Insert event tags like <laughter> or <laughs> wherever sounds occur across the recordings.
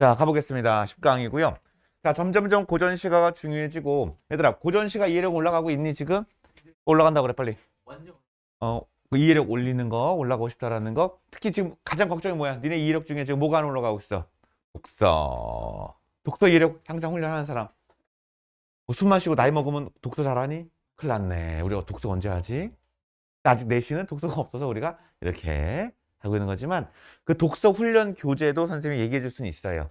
자 가보겠습니다 10강이고요 자 점점점 고전시가가 중요해지고 얘들아 고전시가 이해력 올라가고 있니 지금? 올라간다 그래 빨리 어 그 이해력 올리는 거 올라가고 싶다라는 거 특히 지금 가장 걱정이 뭐야 니네 이해력 중에 지금 뭐가 안 올라가고 있어 독서 독서 이해력 항상 훈련하는 사람 뭐술 마시고 나이 먹으면 독서 잘하니? 큰일 났네 우리가 독서 언제 하지? 아직 내신은 독서가 없어서 우리가 이렇게 하고 있는 거지만 그 독서 훈련 교재도 선생님이 얘기해 줄 수는 있어요.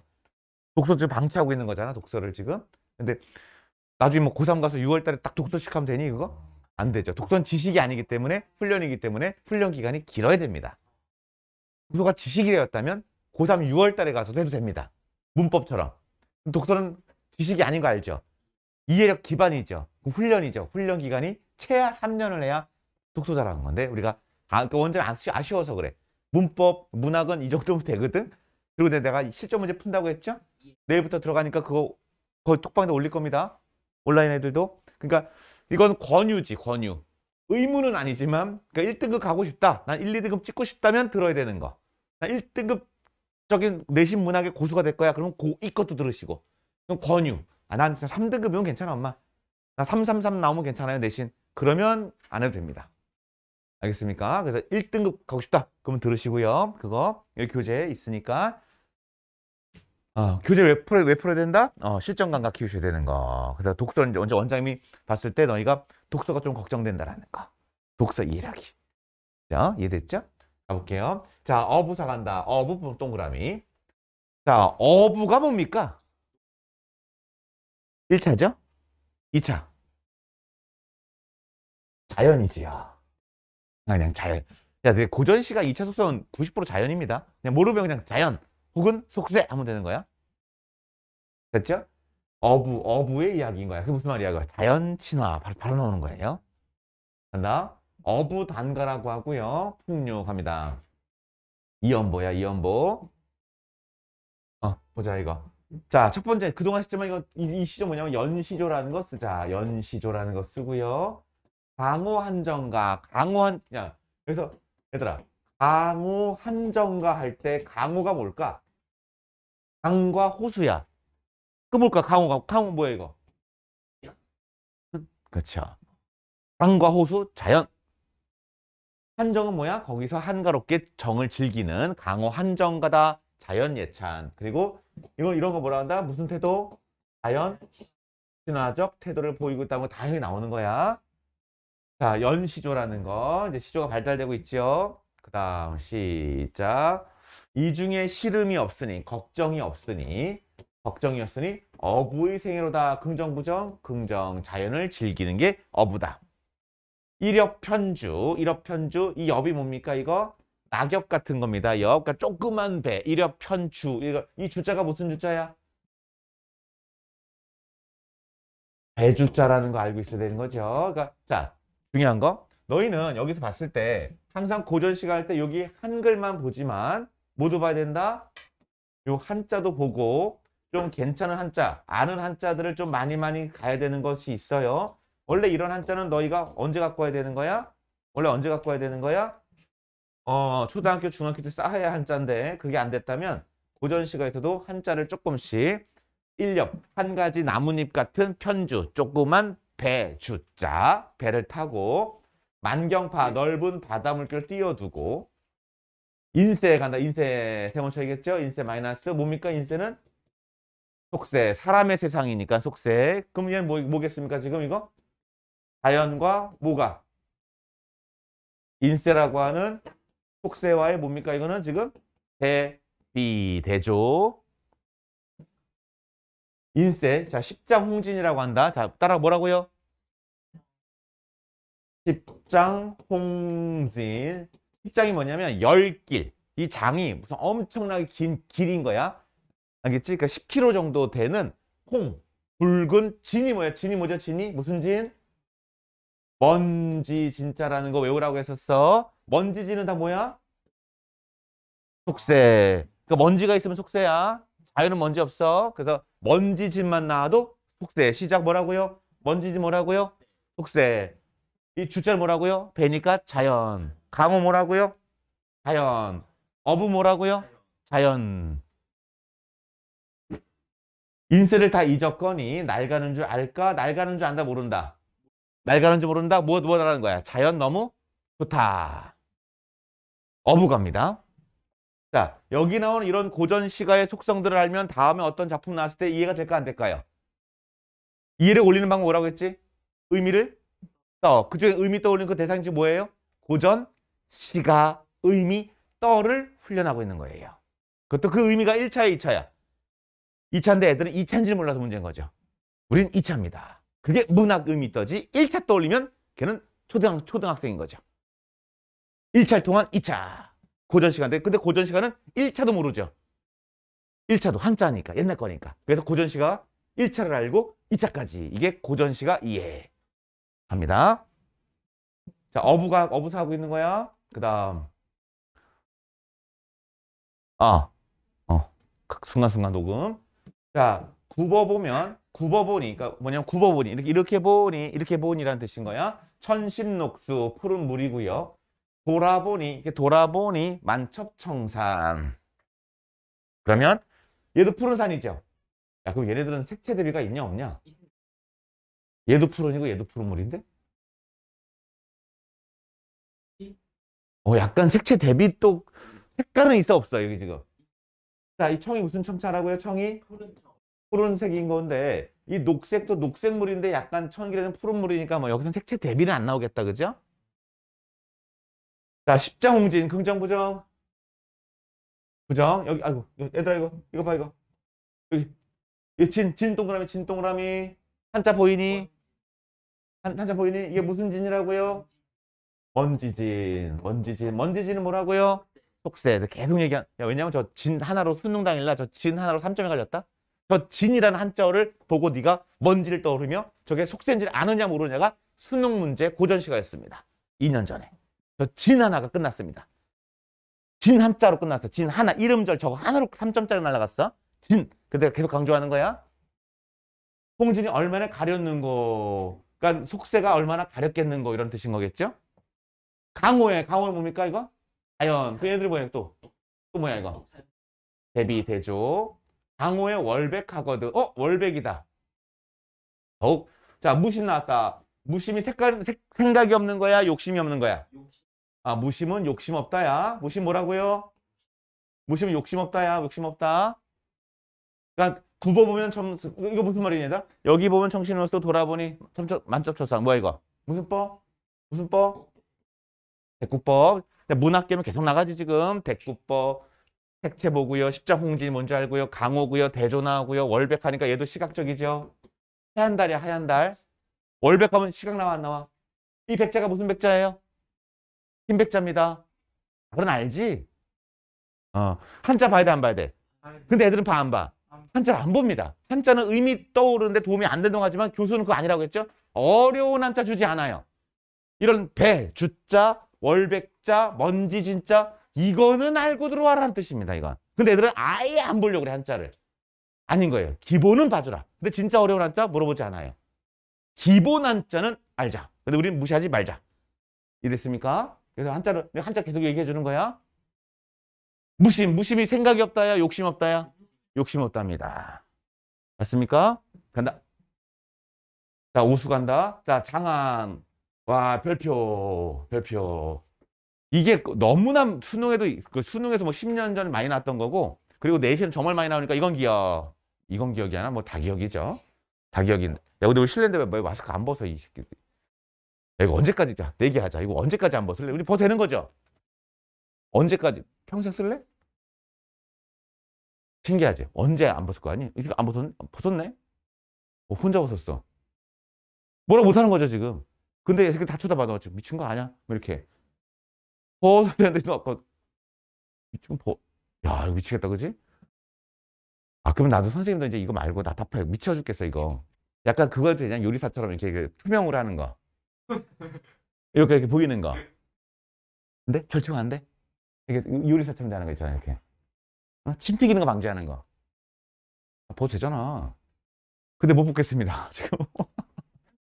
독서 지금 방치하고 있는 거잖아, 독서를 지금. 근데 나중에 뭐 고3 가서 6월 달에 딱 독서식 하면 되니 그거? 안 되죠. 독서는 지식이 아니기 때문에 훈련이기 때문에 훈련 기간이 길어야 됩니다. 독서가 지식이 되었다면 고3 6월 달에 가서도 해도 됩니다. 문법처럼. 독서는 지식이 아닌 거 알죠? 이해력 기반이죠. 그 훈련이죠. 훈련 기간이 최하 3년을 해야 독서 잘하는 건데 우리가 아, 그원장 아쉬워서 그래. 문법, 문학은 이 정도면 되거든. 그리고 내가 실전 문제 푼다고 했죠? 예. 내일부터 들어가니까 그거 거의 톡방에 올릴 겁니다. 온라인 애들도. 그러니까 이건 권유지, 권유. 의무는 아니지만 그러니까 1등급 가고 싶다. 난 1, 2등급 찍고 싶다면 들어야 되는 거. 난 1등급적인 내신 문학의 고수가 될 거야. 그럼 고, 이 것도 들으시고. 그럼 권유. 아, 난 3등급이면 괜찮아, 엄마. 나333 나오면 괜찮아요, 내신. 그러면 안 해도 됩니다. 알겠습니까? 그래서 1등급 가고 싶다. 그러면 들으시고요. 그거 여기 교재 있으니까 어, 교재 왜 풀어 왜 풀어야 된다? 어, 실전 감각 키우셔야 되는 거. 그래서 독서 이 언제 원장님이 봤을 때 너희가 독서가 좀 걱정된다라는 거. 독서 이해하기. 자, 이해됐죠? 가볼게요. 자, 어부사 간다. 어부 동그라미. 자, 어부가 뭡니까? 1차죠? 2차. 자연이지요. 그냥 자연. 자, 이 고전 시가 2차 속성은 90% 자연입니다. 그냥 모르면 그냥 자연 혹은 속세 하면 되는 거야. 됐죠? 어부, 어부의 이야기인 거야. 그게 무슨 말이야? 그거. 자연 친화 바로, 바로 나오는 거예요. 간다. 어부 단가라고 하고요. 풍류합니다. 이연보야, 이연보. 어, 보자 이거. 자, 첫 번째 그동안 시점은 이거 이, 이 시조 뭐냐면 연시조라는 거 쓰자. 연시조라는 거 쓰고요. 강호 한정가 강호한 그냥 그래서 얘들아 강호 한정가 할때 강호가 뭘까? 강과 호수야. 그 뭘까? 강호가 강호 뭐야 이거? 그렇죠. 강과 호수 자연. 한정은 뭐야? 거기서 한가롭게 정을 즐기는 강호 한정가다. 자연 예찬. 그리고 이거 이런 거 뭐라 한다? 무슨 태도? 자연 친화적 태도를 보이고 있다면거 당연히 나오는 거야. 자, 연시조라는 거. 이제 시조가 발달되고 있죠. 그 다음, 시작. 이 중에 시름이 없으니, 걱정이 없으니, 걱정이 없으니, 어부의 생애로다. 긍정, 부정, 긍정, 자연을 즐기는 게 어부다. 이력 편주, 이력 편주, 이 엽이 뭡니까, 이거? 낙엽 같은 겁니다. 엽, 그러니까 조그만 배, 이력 편주. 이거, 이 주자가 무슨 주자야? 배주자라는 거 알고 있어야 되는 거죠. 그러니까, 자, 중요한 거 너희는 여기서 봤을 때 항상 고전식 할때 여기 한글만 보지만 모두 봐야 된다. 요 한자도 보고 좀 괜찮은 한자, 아는 한자들을 좀 많이 많이 가야 되는 것이 있어요. 원래 이런 한자는 너희가 언제 갖고 와야 되는 거야? 원래 언제 갖고 와야 되는 거야? 어, 초등학교, 중학교 때 쌓아야 한자인데 그게 안 됐다면 고전시가에서도 한자를 조금씩 1렵, 한 가지 나뭇잎 같은 편주, 조그만 배, 주자, 배를 타고 만경파, 네. 넓은 바다물길 띄워두고 인세 간다. 인쇄세번 쳐야겠죠? 인쇄 마이너스 뭡니까? 인쇄는 속세, 사람의 세상이니까 속세. 그럼 얘는 뭐, 뭐겠습니까? 지금 이거? 자연과 뭐가? 인세라고 하는 속세와의 뭡니까? 이거는 지금 대비, 대조. 인쇄 자, 십자 홍진이라고 한다. 자, 따라 뭐라고요? 십장 홍진 십장이 뭐냐면 열길 이 장이 무슨 엄청나게 긴 길인 거야 알겠지? 그러니까 10km 정도 되는 홍 붉은 진이 뭐야? 진이 뭐죠? 진이? 무슨 진? 먼지 진짜라는 거 외우라고 했었어 먼지 진은 다 뭐야? 속세 그러니까 먼지가 있으면 속세야 자유는 먼지 없어 그래서 먼지 진만 나와도 속세 시작 뭐라고요? 먼지 진 뭐라고요? 속세 이 주자를 뭐라고요? 배니까 자연. 강호 뭐라고요? 자연. 어부 뭐라고요? 자연. 인쇄를다 잊었거니 날가는줄 알까? 날가는줄 안다 모른다. 날가는줄 모른다? 뭐, 뭐라는 거야? 자연 너무 좋다. 어부갑니다. 자, 여기 나오는 이런 고전 시가의 속성들을 알면 다음에 어떤 작품 나왔을 때 이해가 될까 안 될까요? 이해를 올리는 방법 뭐라고 했지? 의미를 떠. 그중에 의미 떠올리는그 대상인지 뭐예요? 고전, 시가, 의미, 떠를 훈련하고 있는 거예요. 그것도 그 의미가 1차야, 2차야. 2차인데 애들은 2차인지 를 몰라서 문제인 거죠. 우린 2차입니다. 그게 문학 의미 떠지 1차 떠올리면 걔는 초등, 초등학생인 거죠. 1차 를 통한 2차. 고전 시간인데 근데 고전 시간은 1차도 모르죠. 1차도 한자니까 옛날 거니까. 그래서 고전 시가 1차를 알고 2차까지. 이게 고전 시가 이해. 합니다. 자, 어부가 어부사 고 있는 거야. 그다음 아, 어, 그 순간순간 녹음. 자, 굽어 보면 굽어 보니, 그러니까 뭐냐면 굽어 보니 이렇게 이렇게 보니 이렇게 보니라는 뜻인 거야. 천심녹수 푸른 물이고요. 돌아보니 이렇게 돌아보니 만첩청산. 그러면 얘도 푸른 산이죠. 야, 그럼 얘네들은 색채 대비가 있냐 없냐? 얘도 푸른이고 얘도 푸른물인데? 어, 약간 색채 대비 또 색깔은 있어 없어 여기 지금 자 이 청이 무슨 청차라고요 청이? 푸른색인 건데 이 녹색도 녹색물인데 약간 청기라는 푸른물이니까 뭐 여기는 색채 대비는 안 나오겠다 그죠? 자 십자홍진 긍정 부정 부정 여기 아이고 얘들아 이거 이거 봐 이거 여기 진, 진 동그라미 진 동그라미 한자 보이니? 한자 보이니? 이게 무슨 진이라고요? 먼지진, 먼지진, 먼지진은 뭐라고요? 속세. 계속 얘기한. 야, 왜냐면 저 진 하나로 수능 당일 날저 진 하나로 3점에 걸렸다저 진이라는 한자어를 보고 네가 먼지를 떠오르며 저게 속세인지를 아느냐 모르냐가 수능 문제 고전 시가였습니다. 2년 전에. 저 진 하나가 끝났습니다. 진 한자로 끝났어. 진 하나 이름절 저거 하나로 3점짜리 날라갔어. 진. 근데 계속 강조하는 거야. 홍진이 얼마나 가렸는 고 그러니까 속세가 얼마나 가렵겠는거 이런 뜻인 거겠죠? 강호에 강호는 뭡니까 이거? 자연. 그얘들 뭐야 또? 또 뭐야 이거? 대비, 대조. 강호의 월백하거든. 어? 월백이다. 더욱. 자, 무심 나왔다. 무심이 색깔, 색, 생각이 없는 거야? 욕심이 없는 거야? 아, 무심은 욕심 없다야. 무심 뭐라고요? 무심은 욕심 없다야. 욕심 없다. 그러니까 9번 보면 참 이거 무슨 말이냐? 여기 보면 정신으로서 돌아보니 만점초상 뭐야 이거? 무슨 법? 무슨 법? 대구법. 문학계면 계속 나가지 지금. 대구법. 색채보고요. 십자홍진 뭔지 알고요. 강호고요. 대조나고요. 월백하니까 얘도 시각적이죠. 하얀 달이야 하얀 달. 월백하면 시각 나와 안 나와? 이 백자가 무슨 백자예요? 흰 백자입니다. 그건 알지? 어 한자 봐야 돼 안 봐야 돼? 근데 애들은 봐 안 봐? 한자를 안 봅니다. 한자는 의미 떠오르는데 도움이 안 된다고 하지만 교수는 그거 아니라고 했죠. 어려운 한자 주지 않아요. 이런 배, 주자, 월백자, 먼지 진짜 이거는 알고 들어와라는 뜻입니다. 이건. 근데 애들은 아예 안 보려고 그래 한자를. 아닌 거예요. 기본은 봐주라. 근데 진짜 어려운 한자 물어보지 않아요. 기본 한자는 알자. 근데 우리는 무시하지 말자. 이랬습니까? 그래서 한자를 한자 계속 얘기해 주는 거야. 무심, 무심이 생각이 없다야, 욕심 없다야. 욕심 없답니다. 맞습니까? 간다. 자, 우수 간다. 자, 장안. 와, 별표, 별표. 이게 너무나 수능에도, 그 수능에서 뭐 10년 전에 많이 났던 거고, 그리고 내신 정말 많이 나오니까 이건 기억. 이건 기억이 하나? 뭐 다 기억이죠. 다 기억인데. 야, 근데 우리 실내인데 왜 마스크 안 벗어, 이 새끼. 야, 이거 언제까지, 자, 내기하자. 이거 언제까지 안 벗을래? 우리 벗어 되는 거죠? 언제까지? 평생 쓸래? 신기하지? 언제 안 벗을 거 아니? 이거 안 벗었, 벗었네? 어, 혼자 벗었어. 뭐라 못하는 거죠, 지금. 근데 이렇게 다 쳐다봐. 너 지금 미친 거 아니야? 뭐 이렇게. 벗어야 되는데, 너 아까. 미친 벗. 야, 이거 미치겠다, 그지? 아, 그러면 나도 선생님도 이제 이거 말고 나답해. 미쳐 죽겠어, 이거. 약간 그거에 그냥 요리사처럼 이렇게 그 투명으로 하는 거. 이렇게, 이렇게 보이는 거. 근데 절충 안 돼? 이게 요리사처럼 되는 거 있잖아, 이렇게. 집 아, 튀기는 거 방지하는 거. 아, 보도 되잖아. 근데 못붙겠습니다 <laughs> 지금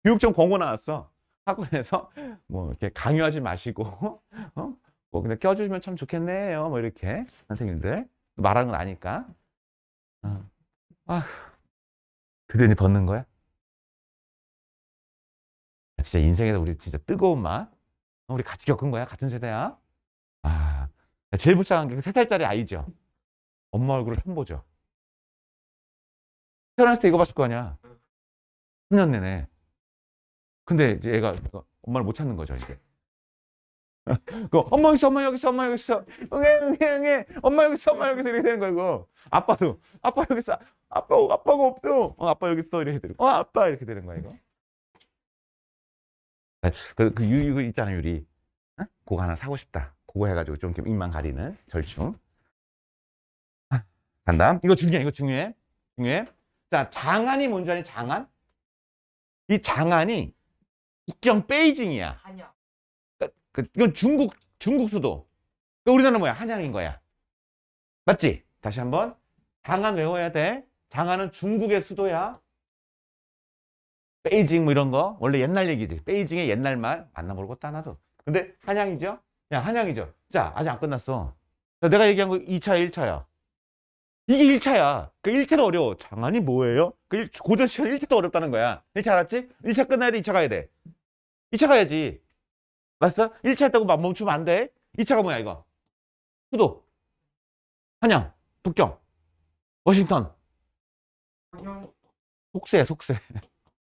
교육청 공고 나왔어. 학원에서 뭐 이렇게 강요하지 마시고 <laughs> 어? 뭐 근데 껴주시면 참 좋겠네요. 뭐 이렇게 선생님들 말하는 건 아니까. 어. 아, 드디어 이제 벗는 거야? 아, 진짜 인생에서 우리 진짜 뜨거운 맛. 우리 같이 겪은 거야? 같은 세대야? 아, 제일 불쌍한 게세 그 살짜리 아이죠. 엄마 얼굴을 처음 보죠. 태어났을 때 이거 봤을 거 아니야. 3년 내내. 근데 이제 애가 엄마를 못 찾는 거죠, 이제. <laughs> 그 엄마 여기 있어, 엄마 여기 있어, 엄마 여기 있어. 응애, 응애, 응애. 엄마 여기 있어, 엄마 여기 있어. 이렇게 되는 거야, 이거. 아빠도. 아빠 여기 있어. 아빠, 아빠가 없죠. 어, 아빠 여기 있어. 이렇게 되는 거야. 어, 아빠. 이렇게 되는 거야, 이거. 아, 그, 그 유, 유 그 있잖아, 유리. 어? 그거 하나 사고 싶다. 그거 해가지고 좀 입만 가리는 절충. 간다. 이거 중요해. 이거 중요해. 중요해. 자, 장안이 뭔지 아니 장안? 이 장안이 국경 베이징이야. 아니그 그, 그 이건 중국 중국 수도. 그 우리나라 뭐야? 한양인 거야. 맞지? 다시 한번. 장안 외워야 돼. 장안은 중국의 수도야. 베이징 뭐 이런 거 원래 옛날 얘기지. 베이징의 옛날 말 만나 모르겠나도 근데 한양이죠? 야 한양이죠. 자 아직 안 끝났어. 내가 얘기한 거 2차, 1차야. 이게 1차야. 그 1차도 어려워. 장안이 뭐예요? 그 고전 시간 1차도 어렵다는 거야. 1차 알았지? 1차 끝나야 돼? 2차 가야 돼? 2차 가야지. 알았어? 1차 했다고 멈추면 안 돼. 2차가 뭐야 이거? 수도, 한양, 북경, 워싱턴. 한양. 속세야 속세.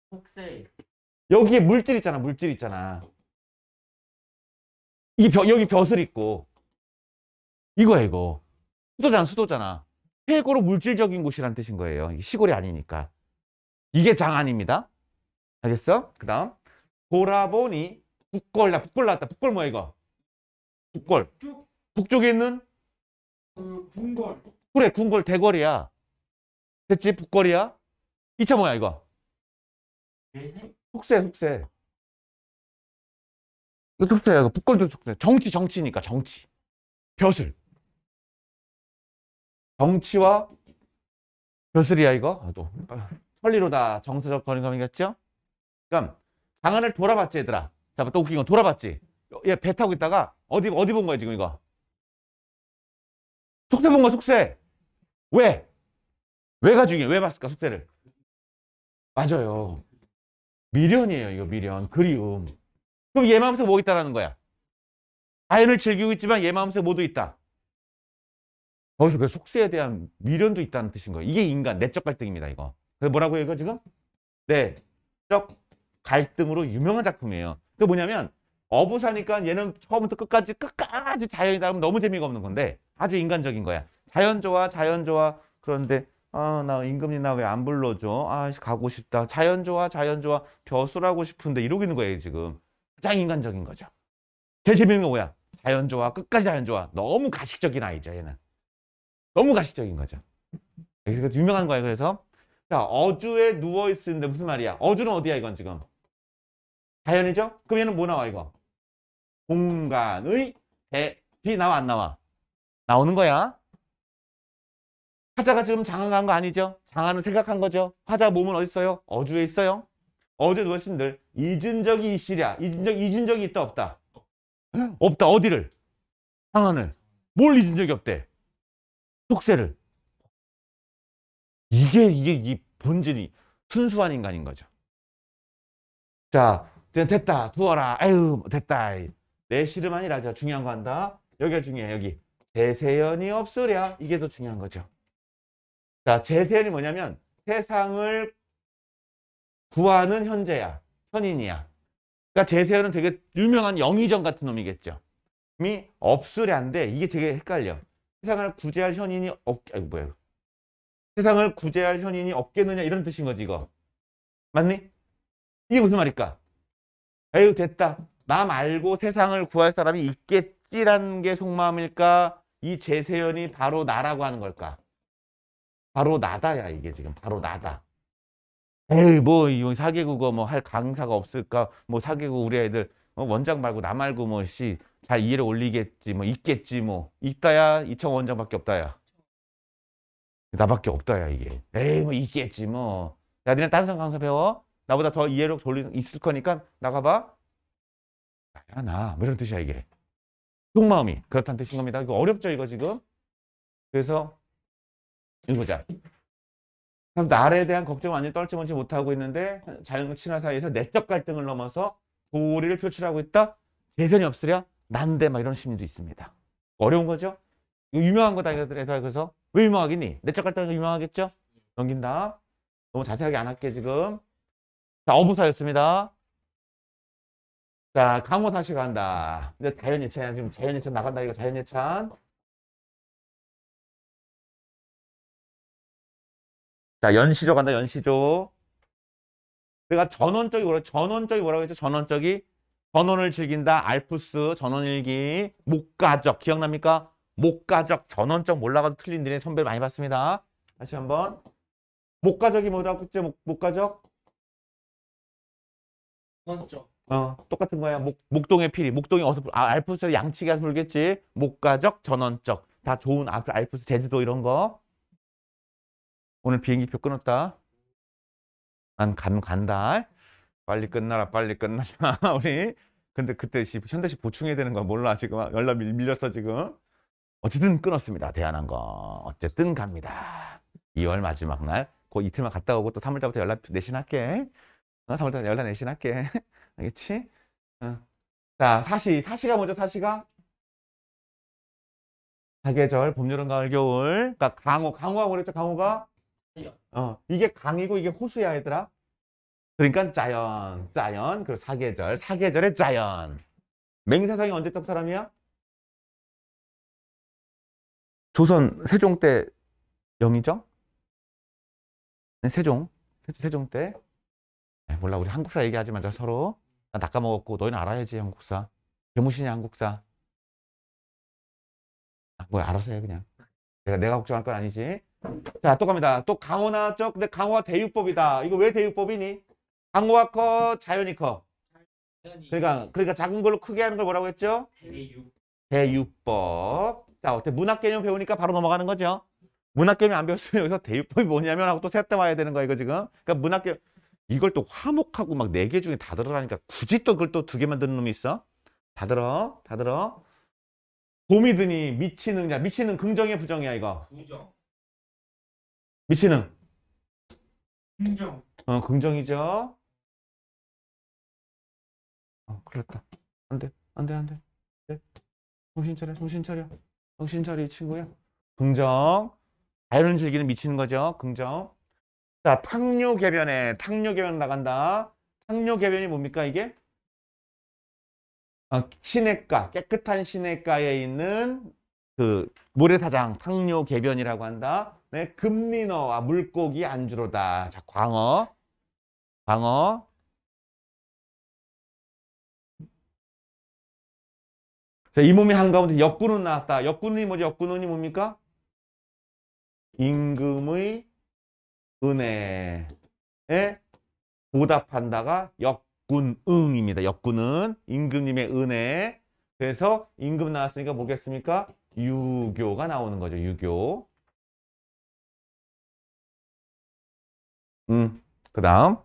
속세. 여기에 물질 있잖아 물질 있잖아. 이게 벼, 여기 벼슬 있고 이거야 이거. 수도잖아 수도잖아. 최고로 물질적인 곳이란 뜻인 거예요. 시골이 아니니까. 이게 장아입니다 알겠어? 그 다음 돌아보니 북골, 야, 북골 나왔다. 북골 뭐야 이거? 북골. 북쪽? 북쪽에 있는? 그 군골. 그래, 군골 대궐이야. 됐지? 북골이야. 이차 뭐야 이거? 속세, 속세. 이거 속세야. 이거 북골도 속세. 정치, 정치니까 정치. 벼슬. 정치와 벼슬이야 이거 아, 또 천리로다 정서적 거리감이겠죠? 그니까 장안을 돌아봤지 얘들아 자, 또 웃긴 건 돌아봤지 얘 배 타고 있다가 어디 어디 본 거야 지금 이거 속세 본 거야 속세 왜? 왜가 중요해 왜 봤을까 속세를 맞아요 미련이에요 이거 미련 그리움 그럼 얘 마음속에 뭐 있다라는 거야 자연을 즐기고 있지만 얘 마음속에 뭐도 있다 거기서 그 속세에 대한 미련도 있다는 뜻인 거예요. 이게 인간 내적 갈등입니다. 이거. 그래 뭐라고 해요? 이거 지금? 내적 갈등으로 유명한 작품이에요. 그 뭐냐면 어부사니까 얘는 처음부터 끝까지 끝까지 자연이다 하면 너무 재미가 없는 건데 아주 인간적인 거야. 자연 좋아 자연 좋아 그런데 아 나 임금님 나 왜 안 불러줘? 아 가고 싶다. 자연 좋아 자연 좋아 벼슬하고 싶은데 이러고 있는 거예요 지금. 가장 인간적인 거죠. 제재미는 뭐야? 자연 좋아 끝까지 자연 좋아 너무 가식적인 아이죠 얘는. 너무 가식적인 거죠. 여기서 유명한 거예요. 그래서 자 어주에 누워 있는데 무슨 말이야? 어주는 어디야 이건 지금? 자연이죠? 그럼 얘는 뭐 나와 이거? 공간의 대비 나와 안 나와? 나오는 거야. 화자가 지금 장안간 거 아니죠? 장안은 생각한 거죠. 화자 몸은 어디 있어요? 어주에 있어요. 어제 누워웠는들 잊은 적이 있시랴 잊은 적 잊은 적이 있다 없다. <clears throat> 없다 어디를? 장안을. 뭘 잊은 적이 없대? 속세를 이게 이게 이 본질이 순수한 인간인 거죠. 자, 됐다. 두어라. 아유, 뭐 됐다. 내 씨름 아니라 제가 중요한 거 한다. 여기가 중요해. 여기. 재세연이 없으랴. 이게 더 중요한 거죠. 자, 재세연이 뭐냐면 세상을 구하는 현재야. 현인이야. 그러니까 재세연은 되게 유명한 영의정 같은 놈이겠죠. 미 없으랴인데 이게 되게 헷갈려. 세상을 구제할 현인이 없, 아이 뭐야. 세상을 구제할 현인이 없겠느냐 이런 뜻인 거지 이거. 맞니? 이게 무슨 말일까? 에휴 됐다. 나 말고 세상을 구할 사람이 있겠지라는 게 속마음일까? 이 제세연이 바로 나라고 하는 걸까? 바로 나다야 이게 지금 바로 나다. 에이 뭐이 사개국어 뭐 할 강사가 없을까? 뭐 사개국 우리 애들 어, 원장 말고 나 말고 뭐 씨 잘 이해를 올리겠지 뭐 있겠지 뭐 있다야 이청 원장밖에 없다야 나밖에 없다야 이게 에이 뭐 있겠지 뭐야 니네 다른 사람 강사 배워 나보다 더 이해력 돌리 있을 거니까 나가봐 나야 나뭐 이런 뜻이야 이게 속마음이 그렇다는 뜻인 겁니다 이거 어렵죠 이거 지금 그래서 이거보자 참, 나에 대한 걱정 완전히 떨지못지 못하고 있는데 자연과 친화 사이에서 내적 갈등을 넘어서 도리를 표출하고 있다. 재변이 없으랴 난데 막 이런 심리도 있습니다. 어려운 거죠. 유명한 거다 얘들아 그래서 왜 유명하겠니? 내적 갈등이 유명하겠죠? 넘긴다. 너무 자세하게 안 할게 지금. 자 어부사였습니다. 자 강호 다시 간다. 근데 자연예찬 지금 자연예찬 나간다 이거 자연예찬. 자 연시조 간다 연시조. 내가 그러니까 전원적이 뭐라고 전원적이 뭐라고 했죠? 전원적이 전원을 즐긴다. 알프스 전원일기 목가적 기억납니까? 목가적 전원적 몰라가도 틀린 일에 선배를 많이 봤습니다. 다시 한번 목가적이 뭐라고 했죠? 목, 가적 전원적 어 똑같은 거야. 목, 목동의 피리 목동이 어서 아, 알프스 양치기가 불겠지. 목가적 전원적 다 좋은 알프스 제주도 이런 거. 오늘 비행기표 끊었다. 난 간, 간다. 빨리 끝나라, 빨리 끝나자. <laughs> 우리. 근데 그때 시, 현대시 보충해야 되는 거 몰라. 지금 연락 밀, 밀렸어, 지금. 어쨌든 끊었습니다. 대안한 거. 어쨌든 갑니다. 2월 마지막 날. 그 이틀만 갔다 오고 또 3월달부터 연락 내신할게. 어, 3월달 부터 연락 내신할게. <laughs> 알겠지? 어. 자, 사시. 사시가 뭐죠, 사시가. 사계절, 봄, 여름, 가을, 겨울. 그러니까 강호. 강호가 뭐랬죠? 강호가? 어, 이게 강이고 이게 호수야 얘들아. 그러니까 자연, 자연, 그리고 사계절, 사계절의 자연. 맹세상이 언제적 사람이야? 조선 세종 때영이죠 네, 세종, 세종 때. 네, 몰라 우리 한국사 얘기하지 마자 서로. 나 낚아먹었고 너희는 알아야지 한국사. 개무신이 한국사. 아, 뭐 알아서 해 그냥. 내가, 내가 걱정할 건 아니지. 자, 또 갑니다. 또 강호 나왔죠? 근데 강호가 대유법이다. 이거 왜 대유법이니? 강호가 커, 자연이 커. 그러니까, 그러니까 작은 걸로 크게 하는 걸 뭐라고 했죠? 대유. 법 자, 어때? 문학 개념 배우니까 바로 넘어가는 거죠. 문학 개념 안 배웠으면 여기서 대유법이 뭐냐면 하고 또 셋 다 와야 되는 거예요 이거 지금. 그러니까 문학 개념. 이걸 또 화목하고 막 네 개 중에 다 들어라니까 굳이 또 그걸 또 두 개만 드는 놈이 있어? 다 들어, 다 들어. 봄이 드니 미치는 자 미치는 긍정의 부정이야 이거 부정 미치는 긍정 어 긍정이죠 어 그렇다 안돼 안돼 안돼 네. 정신 차려 정신 차려 정신 차려 이 친구야 긍정 자연을 즐기는 미치는 거죠 긍정 자 탕뇨 개변에 탕뇨 개변 나간다 탕뇨 개변이 뭡니까 이게 어, 시내가 깨끗한 시내가에 있는 그 모래사장 탕류 개변이라고 한다. 네, 금리너와 물고기 안주로다. 자, 광어, 광어. 자, 이 몸이 한가운데 역군은 나왔다. 역군이 뭐지? 역군은이 뭡니까? 임금의 은혜에 보답한다가 역 역군응입니다. 역군은 임금님의 은혜. 그래서 임금 나왔으니까 뭐겠습니까? 유교가 나오는 거죠. 유교. 음, 그 다음.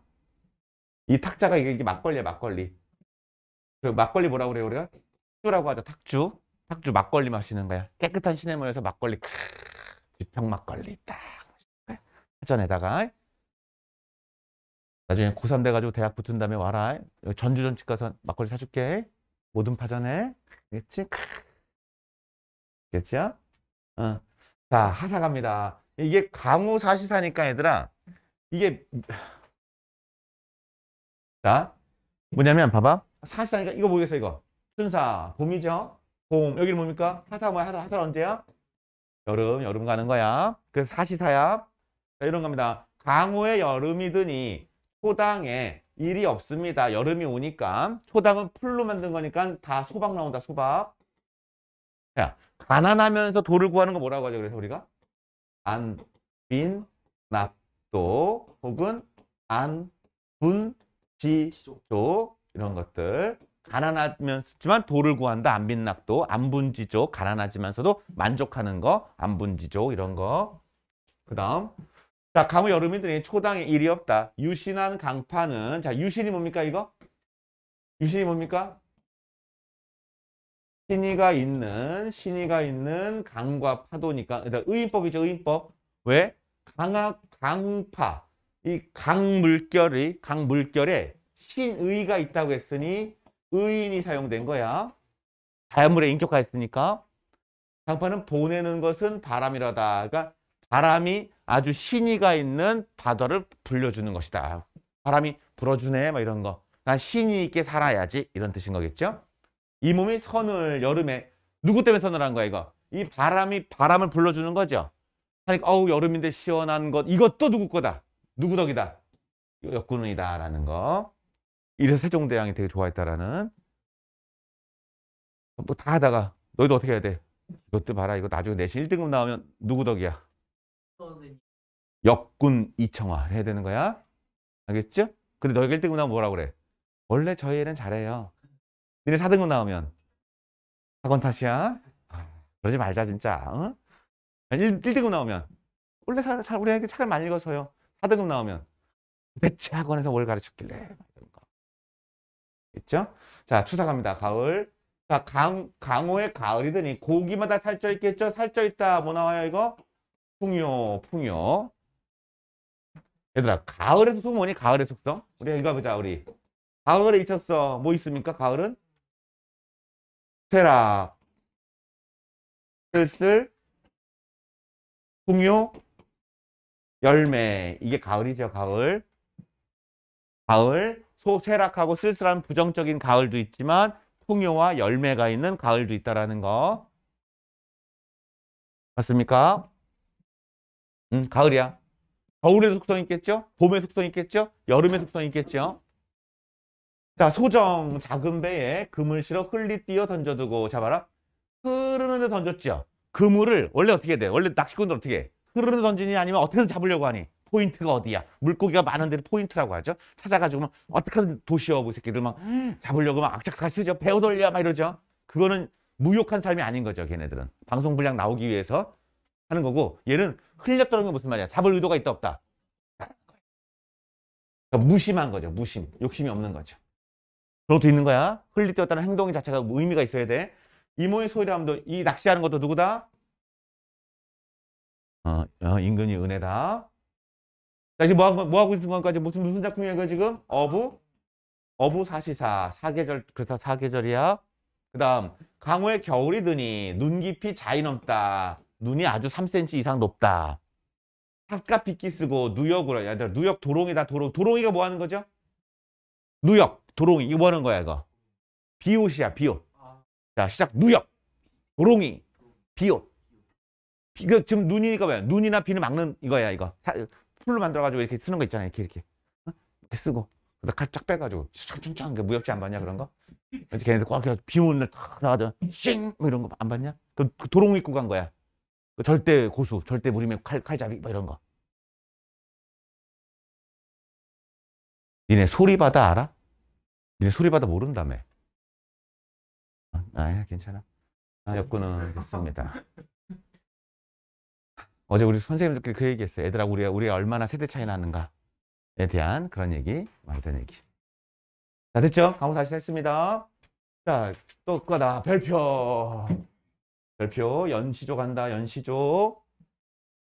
이 탁자가 이게, 이게 막걸리야, 막걸리. 그 막걸리 뭐라고 그래요, 우리가? 탁주라고 하죠, 탁주. 탁주 막걸리 마시는 거야. 깨끗한 시냇물에서 막걸리, 크, 지평 막걸리 딱. 사전에다가. 나중에 고3 돼가지고 대학 붙은 다음에 와라. 전주전집 가서 막걸리 사줄게. 모든 파전에. 그치? 그겠지야 어. 자, 하사 갑니다. 이게 강우 사시사니까 얘들아. 이게, 자, 뭐냐면 봐봐. 사시사니까 이거 보겠어 이거. 순사, 봄이죠? 봄. 여기는 뭡니까? 하사 뭐야? 하사, 하사 언제야? 여름, 여름 가는 거야. 그래서 사시사야. 자, 이런 겁니다. 강우의 여름이더니 초당에 일이 없습니다. 여름이 오니까 초당은 풀로 만든 거니까 다 소박 나온다. 소박. 자, 가난하면서 돌을 구하는 거 뭐라고 하죠? 그래서 우리가 안빈납도 혹은 안분지조 이런 것들 가난하면서지만 도를 구한다. 안빈납도 안분지조 가난하지만서도 만족하는 거 안분지조 이런 거. 그 다음 자, 가무 여러분들이 초당에 일이 없다. 유신한 강파는 자, 유신이 뭡니까 이거? 유신이 뭡니까? 신이가 있는 신이가 있는 강과 파도니까 그러니까 의인법이죠 의인법 왜 강학 강파 이 강물결이 강물결에 신의가 있다고 했으니 의인이 사용된 거야 자연물에 인격화했으니까 강파는 보내는 것은 바람이라다가 그러니까 바람이 아주 신의가 있는 바다를 불려주는 것이다. 바람이 불어주네 막 이런 거. 난 신의 있게 살아야지 이런 뜻인 거겠죠. 이 몸이 선을 여름에 누구 때문에 선을 한 거야 이거? 이 바람이 바람을 불러주는 거죠. 그러니까 어우 여름인데 시원한 것 이것도 누구 거다. 누구 덕이다. 역군이다 라는 거. 이래서 세종대왕이 되게 좋아했다라는. 뭐다 하다가 너희도 어떻게 해야 돼? 이것도 봐라 이거 나중에 내신 1등급 나오면 누구 덕이야? 역군 이청화를 해야 되는 거야. 알겠죠? 근데 너 1등급 나오면 뭐라 그래? 원래 저희 애는 잘해요. 니네 4등급 나오면 학원 탓이야. 아, 그러지 말자 진짜. 응? 1, 1등급 나오면 원래 사, 사, 우리 애한테 책을 많이 읽어서요. 4등급 나오면 대체 학원에서 뭘 가르쳤길래 이런 거. 있죠? 자 추사 갑니다. 가을. 자 강, 강호의 가을이더니 고기마다 살쪄 있겠죠? 살쪄 있다 뭐 나와요 이거? 풍요, 풍요. 얘들아, 가을의 속성 뭐니? 가을의 속성? 우리 읽어보자, 우리. 가을의 일척서 뭐 있습니까? 가을은? 쇠락, 슬슬, 풍요, 열매. 이게 가을이죠, 가을. 가을, 소쇠락하고 쓸쓸한 부정적인 가을도 있지만 풍요와 열매가 있는 가을도 있다라는 거. 맞습니까? 음, 가을이야. 겨울의 속성 있겠죠? 봄의 속성 있겠죠? 여름의 속성 있겠죠? 자, 소정 작은 배에 그물 실어 흘리 띄어 던져두고 잡아라. 흐르는 데 던졌죠? 그물을 원래 어떻게 돼? 원래 낚시꾼들 어떻게 해? 흐르는 데 던지니 아니면 어떻게든 잡으려고 하니? 포인트가 어디야? 물고기가 많은 데를 포인트라고 하죠. 찾아가지고 막 어떻게든 도시어부 새끼들 막 잡으려고 막 악착같이 쓰죠. 배우 돌려 막 이러죠. 그거는 무욕한 삶이 아닌 거죠. 걔네들은. 방송 분량 나오기 위해서 하는 거고 얘는 흘렸다는 건 무슨 말이야? 잡을 의도가 있다 없다. 그러니까 무심한 거죠. 무심. 욕심이 없는 거죠. 그것도 있는 거야. 흘리뛰었다는 행동 자체가 의미가 있어야 돼. 이모의 소유함도 이 낚시하는 것도 누구다? 어, 어 임금이 은혜다. 자, 이제 뭐 하고, 뭐 하고 있는 건까지 무슨, 무슨 작품이야, 이거 지금? 어부? 어부 사시사. 사계절, 그렇다 사계절이야. 그 다음, 강호의 겨울이 드니, 눈 깊이 자이 넘다. 눈이 아주 3cm 이상 높다. 바깥 빗끼 쓰고 누역으로 야 누역 도롱이다 도롱 도롱이가 뭐 하는 거죠? 누역 도롱이 이거 뭐 하는 거야 이거 비옷이야 비옷 자 시작 누역 도롱이 비옷 비, 그, 지금 눈이니까 뭐야 눈이나 비는 막는 이거야 이거 사, 풀로 만들어가지고 이렇게 쓰는 거 있잖아 이렇게 이렇게 어? 이렇게 쓰고 그다 칼쫙 빼가지고 쫙쫙쫙 무역지 안 봤냐 그런 거 이제 걔네들 꽉비 오을 날탁 나가잖아 쉥 뭐 이런 거 안 봤냐 그, 그 도롱 입고 간 거야 절대 고수, 절대 무림의 칼, 칼잡이 뭐 이런 거. 니네 소리바다 알아? 니네 소리바다 모른다며. 아, 아 괜찮아. 여권은 아, 됐습니다. 어제 우리 선생님들끼리 그 얘기했어요. 애들아 우리가 우리가 얼마나 세대 차이 나는가에 대한 그런 얘기, 말던 얘기. 자 됐죠? 강호 다시 했습니다. 자또 그거다 별표. 별표 연시조 간다. 연시조.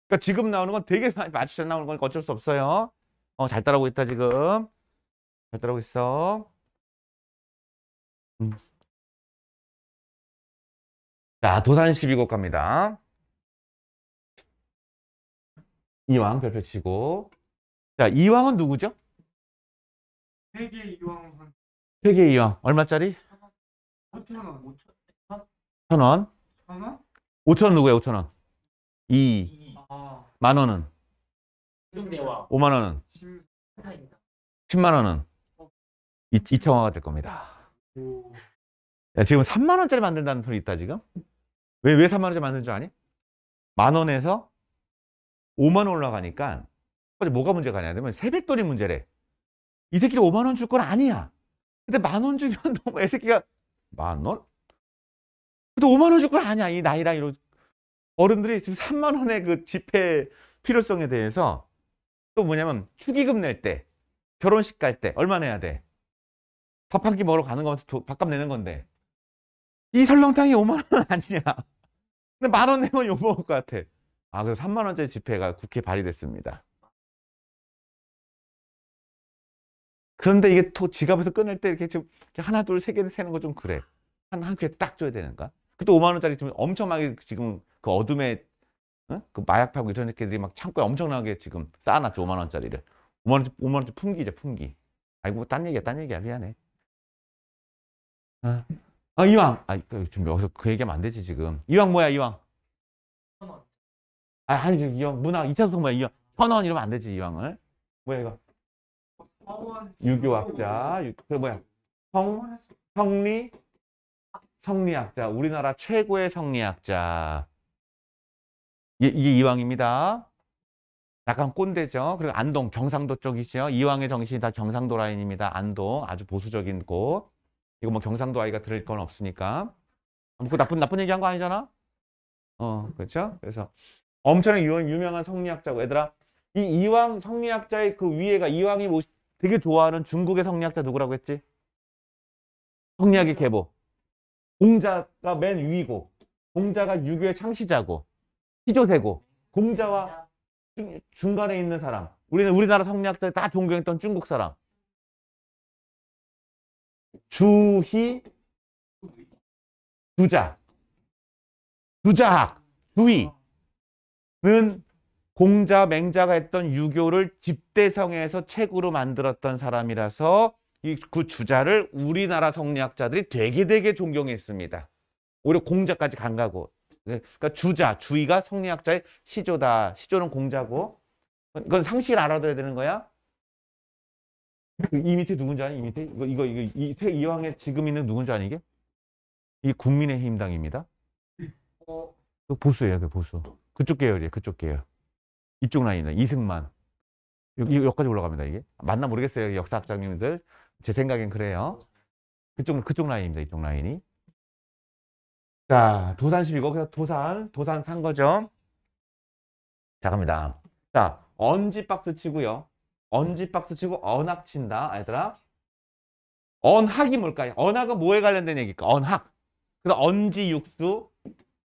그러니까 지금 나오는 건 되게 많이 맞추잘 나오는 건 어쩔 수 없어요. 어, 잘 따라오고 있다 지금. 잘 따라오고 있어. 음. 자, 도산 12곡 갑니다. 이왕 별표 치고. 자, 이왕은 누구죠? 세계 이왕. 세계 이왕. 얼마짜리? 5천 원. 5천 원? 천 원. 5천 원 누구야? 5천 원. 2. 아, 만 원은. 5만 원은. 심... 사 10만 원은. 2, 2천 화가 될 겁니다. 야, 지금 3만 원짜리 만든다는 소리 있다 지금? 왜, 왜 3만 원짜리 만든줄 아니? 만 원에서 5만 원 올라가니까 뭐가 문제가 아니야 세뱃돈이 문제래. 이 새끼를 5만 원 줄 건 아니야. 근데 만 원 주면 너무 애새끼가 만 원? <laughs> 또 5만 원 줄 건 아니야. 이 나이랑 이런 어른들이 지금 3만 원의 그 집회 필요성에 대해서 또 뭐냐면 축의금 낼 때, 결혼식 갈 때 얼마 내야 돼? 밥 한 끼 먹으러 가는 거면 밥값 내는 건데 이 설렁탕이 5만 원 <laughs> 아니냐? 근데 만 원 내면 욕 먹을 것 같아. 아, 그래서 3만 원짜리 집회가국회 발의됐습니다. 그런데 이게 또 지갑에서 끊을 때 이렇게 좀 하나 둘 세개 세는 거 좀 그래. 한한 귀에 딱 줘야 되는가? 그때 5만 원짜리 지금 엄청나게 지금 그 어둠에 응? 그 마약 팔고 이런 새끼들이 막 창고에 엄청나게 지금 쌓아놨죠 5만 원짜리를 5만 원짜리 5만 원짜리 품기죠 품기 아이고 뭐 딴 얘기야 딴 얘기야 미안해 아, 아 이왕 아 지금 여기서 그 얘기하면 안 되지 지금 이왕 뭐야 이왕 아 아니 지금 이왕 문화 2차 소통 뭐야 이왕 천원 이러면 안 되지 이왕을 뭐야 이거 유교학자 유, 그 뭐야 성 성리 성리학자, 우리나라 최고의 성리학자. 예, 이게 이왕입니다. 약간 꼰대죠. 그리고 안동, 경상도 쪽이죠. 이왕의 정신이 다 경상도 라인입니다. 안동, 아주 보수적인 곳. 이거 뭐 경상도 아이가 들을 건 없으니까. 그 나쁜, 나쁜 얘기 한 거 아니잖아? 어, 그렇죠? 그래서 엄청나 유명한 성리학자고. 얘들아, 이 이왕 성리학자의 그 위에가 이왕이 뭐 되게 좋아하는 중국의 성리학자 누구라고 했지? 성리학의 계보. 공자가 맨 위고 공자가 유교의 창시자고 희조세고 공자와 중, 간에 있는 사람 우리는 우리나라 성리학자들 다 존경했던 중국 사람 주희 주자 주자학 주희는 공자 맹자가 했던 유교를 집대성에서 책으로 만들었던 사람이라서 이그 주자를 우리나라 성리학자들이 되게 되게 존경했습니다. 오히려 공자까지 간가고. 네, 그러니까 주자, 주의가 성리학자의 시조다. 시조는 공자고. 이건 상식을 알아둬야 되는 거야. 이 밑에 누군지 아니? 이 밑에 이거 이거 이거 이세 이왕에 지금 있는 누군지 아니 게이 국민의힘 당입니다. 어. 그 보수예요, 그 보수. 그쪽 계열이에요, 그쪽 계열. 이쪽 라인이다. 이승만. 여기, 여기까지 올라갑니다, 이게. 맞나 모르겠어요, 역사학장님들. 제 생각엔 그래요. 그쪽 그쪽 라인입니다. 이쪽 라인이. 자, 도산 1 0고 그래서 도산, 도산 산 거죠. 자, 갑니다. 자, 언지 박스 치고요. 언지 박스 치고 언학 친다. 얘들아. 언학이 뭘까요? 언학은 뭐에 관련된 얘기일까? 언학. 그래서 언지 육수,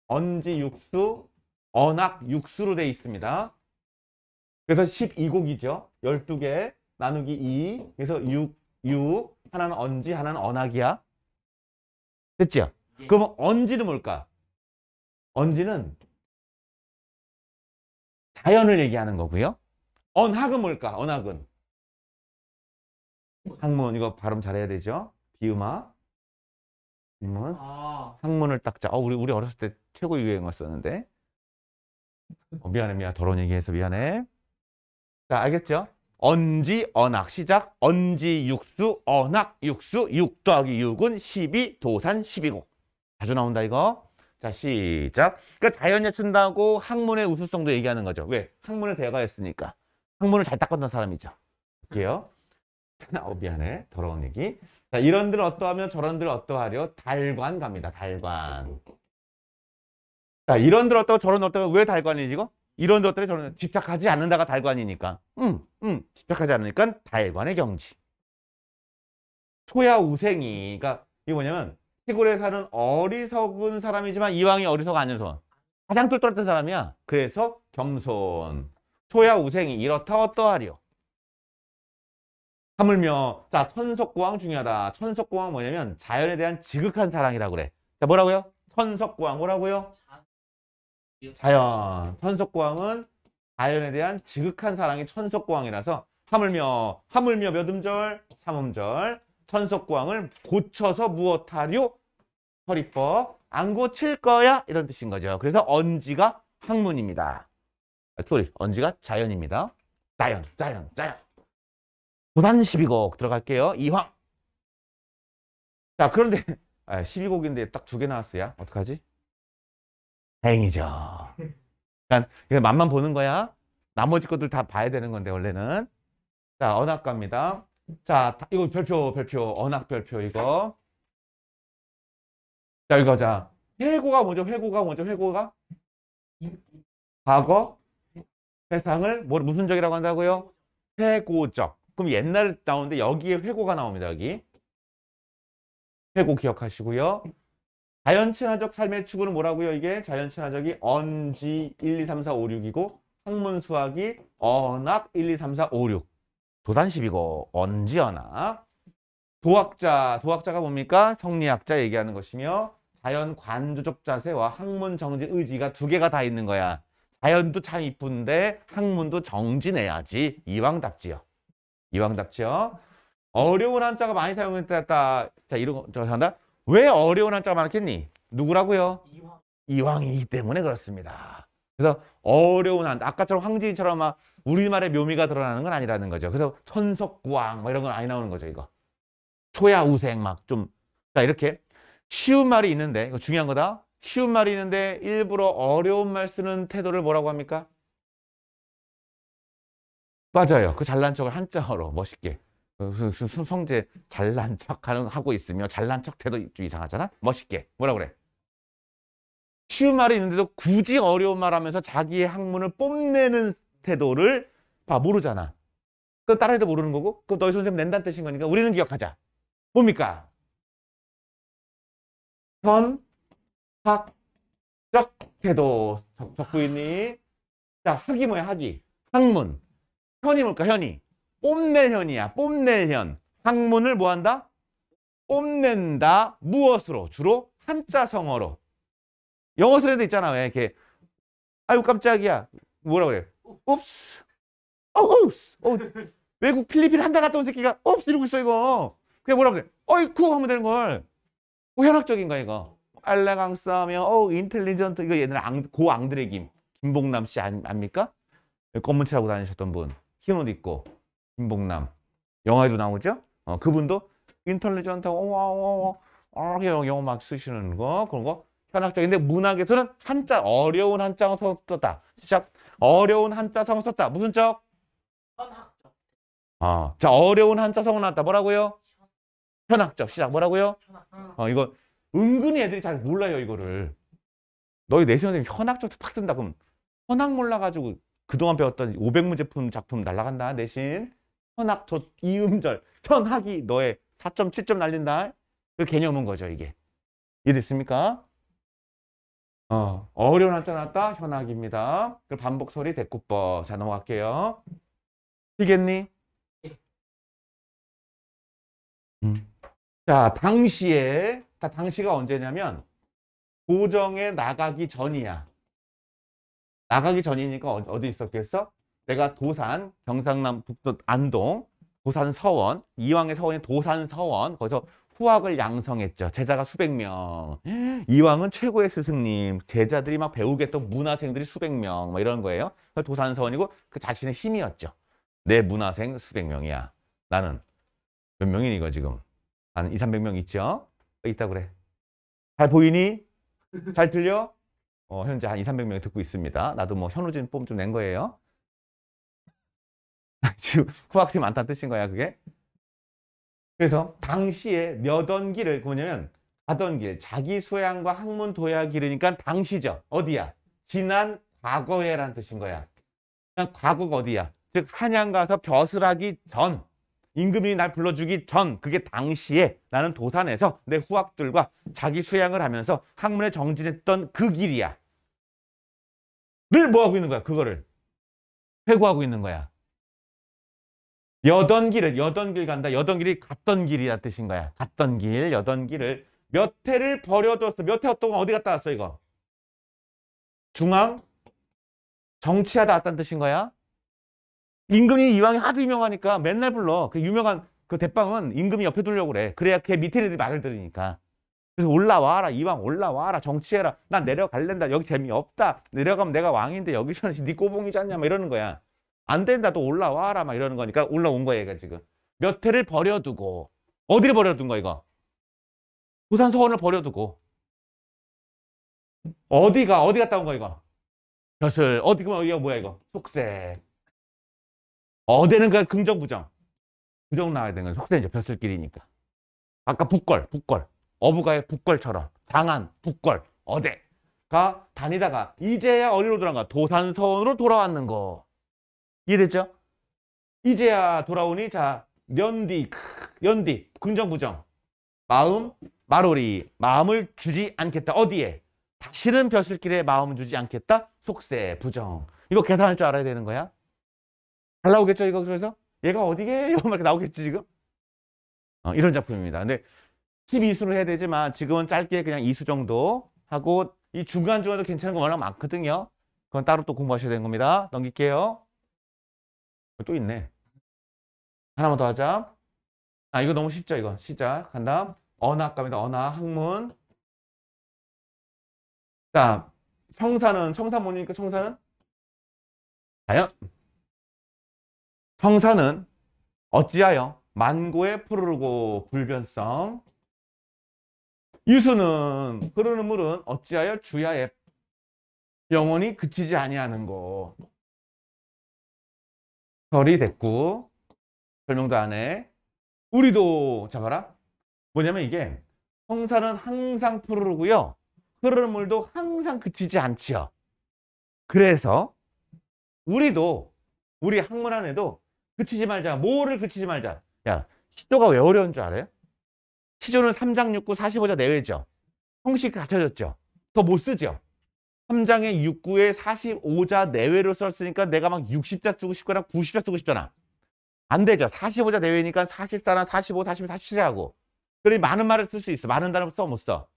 언지 육수, 언학 육수로 돼 있습니다. 그래서 12곡이죠. 12개 나누기 2. 그래서 6, 유, 하나는 언지, 하나는 언학이야. 됐죠? 예. 그럼 언지는 뭘까? 언지는 자연을 얘기하는 거고요. 언학은 뭘까? 언학은 학문 이거 발음 잘해야 되죠. 비음아 학문 아. 학문을 딱 자. 어 우리 우리 어렸을 때 최고 유행어 썼는데. 어, 미안해 미안 해 더러운 얘기해서 미안해. 자 알겠죠? 언지, 언악 시작 언지, 육수, 언악, 육수 6 더하기 6은 12, 도산 12곡 자주 나온다 이거 자 시작 그러니까 자연에 쓴다고 학문의 우수성도 얘기하는 거죠 왜? 학문을 대가했으니까 학문을 잘 닦았던 사람이죠 볼게요 어, 미안해 더러운 얘기 자 이런들 어떠하며 저런들 어떠하려 달관 갑니다 달관 자 이런들 어떠고 저런 어떠고 왜 달관이지 이거? 이런 것들에 저는 집착하지 않는다가 달관이니까. 음, 음, 집착하지 않으니까 달관의 경지. 소야 우생이. 그러니까 이게 뭐냐면 시골에 사는 어리석은 사람이지만 이왕이 어리석 은 아니어서 가장 똘똘했던 사람이야. 그래서 겸손. 소야 우생이 이렇다 어떠하리요. 하물며 자 천석고왕 중요하다. 천석고왕 뭐냐면 자연에 대한 지극한 사랑이라고 그래. 자 뭐라고요? 천석고왕 뭐라고요? 자연. 천석고왕은 자연에 대한 지극한 사랑이 천석고왕이라서 하물며 하물며 몇 음절? 삼음절 천석고왕을 고쳐서 무엇하려? 허리법 안 고칠 거야? 이런 뜻인 거죠. 그래서 언지가 학문입니다. 아, 소리 언지가 자연입니다. 자연, 자연, 자연. 도단 12곡 들어갈게요. 이황. 자, 그런데 아, 12곡인데 딱 두 개 나왔어요. 어떡하지? 다행이죠. 그러니까 이거 맛만 보는 거야. 나머지 것들 다 봐야 되는 건데 원래는. 자, 언학과입니다. 자, 이거 별표, 별표, 언학 별표 이거. 자, 이거 자. 회고가 먼저, 회고가 먼저, 회고가 과거, 세상을 뭐, 무슨 적이라고 한다고요? 회고적. 그럼 옛날 나오는데 여기에 회고가 나옵니다. 여기. 회고 기억하시고요. 자연친화적 삶의 축으로 뭐라고요? 이게 자연친화적이 언지 1, 2, 3, 4, 5, 6이고 학문수학이 언학 1, 2, 3, 4, 5, 6 도단십이고 언지 언학 도학자, 도학자가 뭡니까? 성리학자 얘기하는 것이며 자연 관조적 자세와 학문 정지 의지가 두 개가 다 있는 거야. 자연도 참 이쁜데 학문도 정진해야지 이왕답지요. 이왕답지요. 어려운 한자가 많이 사용됐다. 자 이런 거 저한다. 왜 어려운 한자가 많겠니 누구라고요? 이황. 이황이기 때문에 그렇습니다. 그래서 어려운 한자, 아까처럼 황지인처럼 막 우리말의 묘미가 드러나는 건 아니라는 거죠. 그래서 천석구왕 뭐 이런 건 아니 나오는 거죠, 이거. 초야우생 막 좀. 자, 이렇게 쉬운 말이 있는데, 이거 중요한 거다. 쉬운 말이 있는데 일부러 어려운 말 쓰는 태도를 뭐라고 합니까? 맞아요. 그 잘난 척을 한자어로 멋있게. 어, 성재 잘난 척하는 하고 있으며 잘난 척태도좀 이상하잖아. 멋있게 뭐라 그래? 쉬운 말이 있는데도 굳이 어려운 말하면서 자기의 학문을 뽐내는 태도를 봐 모르잖아. 그럼 다른 애도 모르는 거고 그럼 너희 선생님 낸다는 뜻인 거니까 우리는 기억하자. 뭡니까? 선학적 태도 적고 있니? 자 학이 뭐야 학이? 학문. 현이 뭘까 현이? 뽐낼 현이야. 뽐낼 현. 학문을 뭐한다? 뽐낸다. 무엇으로? 주로 한자 성어로. 영어 쓰레드 있잖아. 왜 이렇게 아유 깜짝이야. 뭐라고 그래? 옵스. 어, 옵스. 어, 외국 필리핀 한 달 갔다 온 새끼가 옵스 이러고 있어 이거. 그냥 뭐라고 그래? 어이쿠 하면 되는 걸. 뭐 현학적인 거야 이거. 알라강스하면 어 인텔리전트 이거 옛날 앙, 고 앙드레 김 김봉남 씨 아, 압니까? 검문칠라고 다니셨던 분흰옷 입고 김복남 영화에도 나오죠. 어, 그분도 인텔리전트하고 어와와이 어, 어, 어, 영어 막 쓰시는 거 그런 거 현학적인데 문학에서는 한자 어려운 한자어 썼다. 시작 어려운 한자성 썼다. 무슨 적? 현학적. 아, 자 어려운 한자성은 나왔다. 뭐라고요? 현학적. 시작 뭐라고요? 어, 이거 은근히 애들이 잘 몰라요 이거를. 너희 내신 선생님 현학적 팍 뜬다. 그럼 현학 몰라가지고 그동안 배웠던 500문제품 작품 날라간다 내신. 현악 조 이음절 현악이 너의 4.7점 날린다 그 개념은 거죠 이게 이해됐습니까? 어, 어려운 한자 나왔다 현악입니다 그 반복 소리 대꾸법 자 넘어갈게요 이겠니? 예. 음. 자 당시에 다 당시가 언제냐면 고정에 나가기 전이야 나가기 전이니까 어, 어디 있었겠어? 내가 도산, 경상남 북도 안동, 도산 서원, 이왕의 서원이 도산 서원, 거기서 후학을 양성했죠. 제자가 수백 명. 이왕은 최고의 스승님, 제자들이 막 배우겠던 문화생들이 수백 명, 막 이런 거예요. 도산 서원이고 그 자신의 힘이었죠. 내 문화생 수백 명이야. 나는 몇 명이니 이거 지금? 한 2, 300명 있죠? 있다 그래. 잘 보이니? 잘 들려? 어, 현재 한 2, 300명이 듣고 있습니다. 나도 뭐 현우진 뽐 좀 낸 거예요. <laughs> 지금 후학심이 많다는 뜻인 거야 그게 그래서 당시에 몇던 길을 뭐냐면 가던 길 자기 수양과 학문 도야 길이니까 당시죠 어디야 지난 과거에라는 뜻인 거야 과거가 어디야 즉 한양 가서 벼슬 하기 전 임금이 날 불러주기 전 그게 당시에 나는 도산에서 내 후학들과 자기 수양을 하면서 학문에 정진했던 그 길이야 늘 뭐하고 있는 거야 그거를 회고하고 있는 거야 여던 길을 여던 길 간다. 여던 길이 갔던 길이라 뜻인 거야. 갔던 길, 여던 길을 몇 해를 버려뒀어. 몇해 동안 어디 갔다 왔어 이거? 중앙 정치하다 왔다는 뜻인 거야. 임금이 이왕이 하도 유명하니까 맨날 불러. 그 유명한 그 대빵은 임금이 옆에 두려고 그래. 그래야 걔 밑에 애들이 말을 들으니까. 그래서 올라와라. 이왕 올라와라. 정치해라. 난 내려갈랜다. 여기 재미없다. 내려가면 내가 왕인데 여기서는 네 꼬봉이지 않냐. 막 이러는 거야. 안 된다 또 올라와라 막 이러는 거니까 올라온 거야 얘가 지금 몇해를 버려두고 어디를 버려둔 거야 이거 부산 서원을 버려두고 어디가 어디 갔다 온 거야 이거 벼슬 어디 그 이거 뭐야 이거 속색 어디는 그 긍정 부정 부정 나와야 되는 거야 속색이제 벼슬길이니까 아까 북걸 북걸 어부가의 북걸처럼 장안 북걸 어대가 다니다가 이제야 어디로 돌아간 거야 도산서원으로 돌아왔는 거 이해됐죠? 이제야 돌아오니 자 연디 연디 긍정 부정 마음 마로리 마음을 주지 않겠다 어디에 다시는 벼슬길에 마음 을 주지 않겠다 속세 부정 이거 계산할 줄 알아야 되는 거야 잘 나오겠죠 이거 그래서 얘가 어디게요 <laughs> 막 나오겠지 지금 어, 이런 작품입니다 근데 12수를 해야 되지만 지금은 짧게 그냥 2수 정도 하고 이 중간중간도 괜찮은 거 워낙 많거든요 그건 따로 또 공부하셔야 되는 겁니다 넘길게요 또 있네. 하나만 더 하자. 아, 이거 너무 쉽죠, 이거. 시작. 간다. 언어학과입니다. 언어, 학문. 자, 청사는, 청사 뭐니까 청사는? 자연. 청사는 어찌하여 만고의 푸르르고 불변성. 유수는 흐르는 물은 어찌하여 주야의 영원히 그치지 아니하는 거. 결이 됐고 설명도 안 해. 우리도 잡아라. 뭐냐면 이게 성사는 항상 푸르르고요. 흐르는 물도 항상 그치지 않지요. 그래서 우리도 우리 학문 안에도 그치지 말자. 뭐를 그치지 말자. 야, 시조가 왜 어려운 줄 알아요? 시조는 3장 6구 45자 내외죠. 형식 갖춰졌죠. 더 못 쓰죠. 3장의 6구에 45자 내외로 썼으니까 내가 막 60자 쓰고 싶거나 90자 쓰고 싶잖아. 안 되죠. 45자 내외니까 44나 45, 45, 47이라고. 그러 많은 말을 쓸 수 있어. 많은 단어 써, 못 써?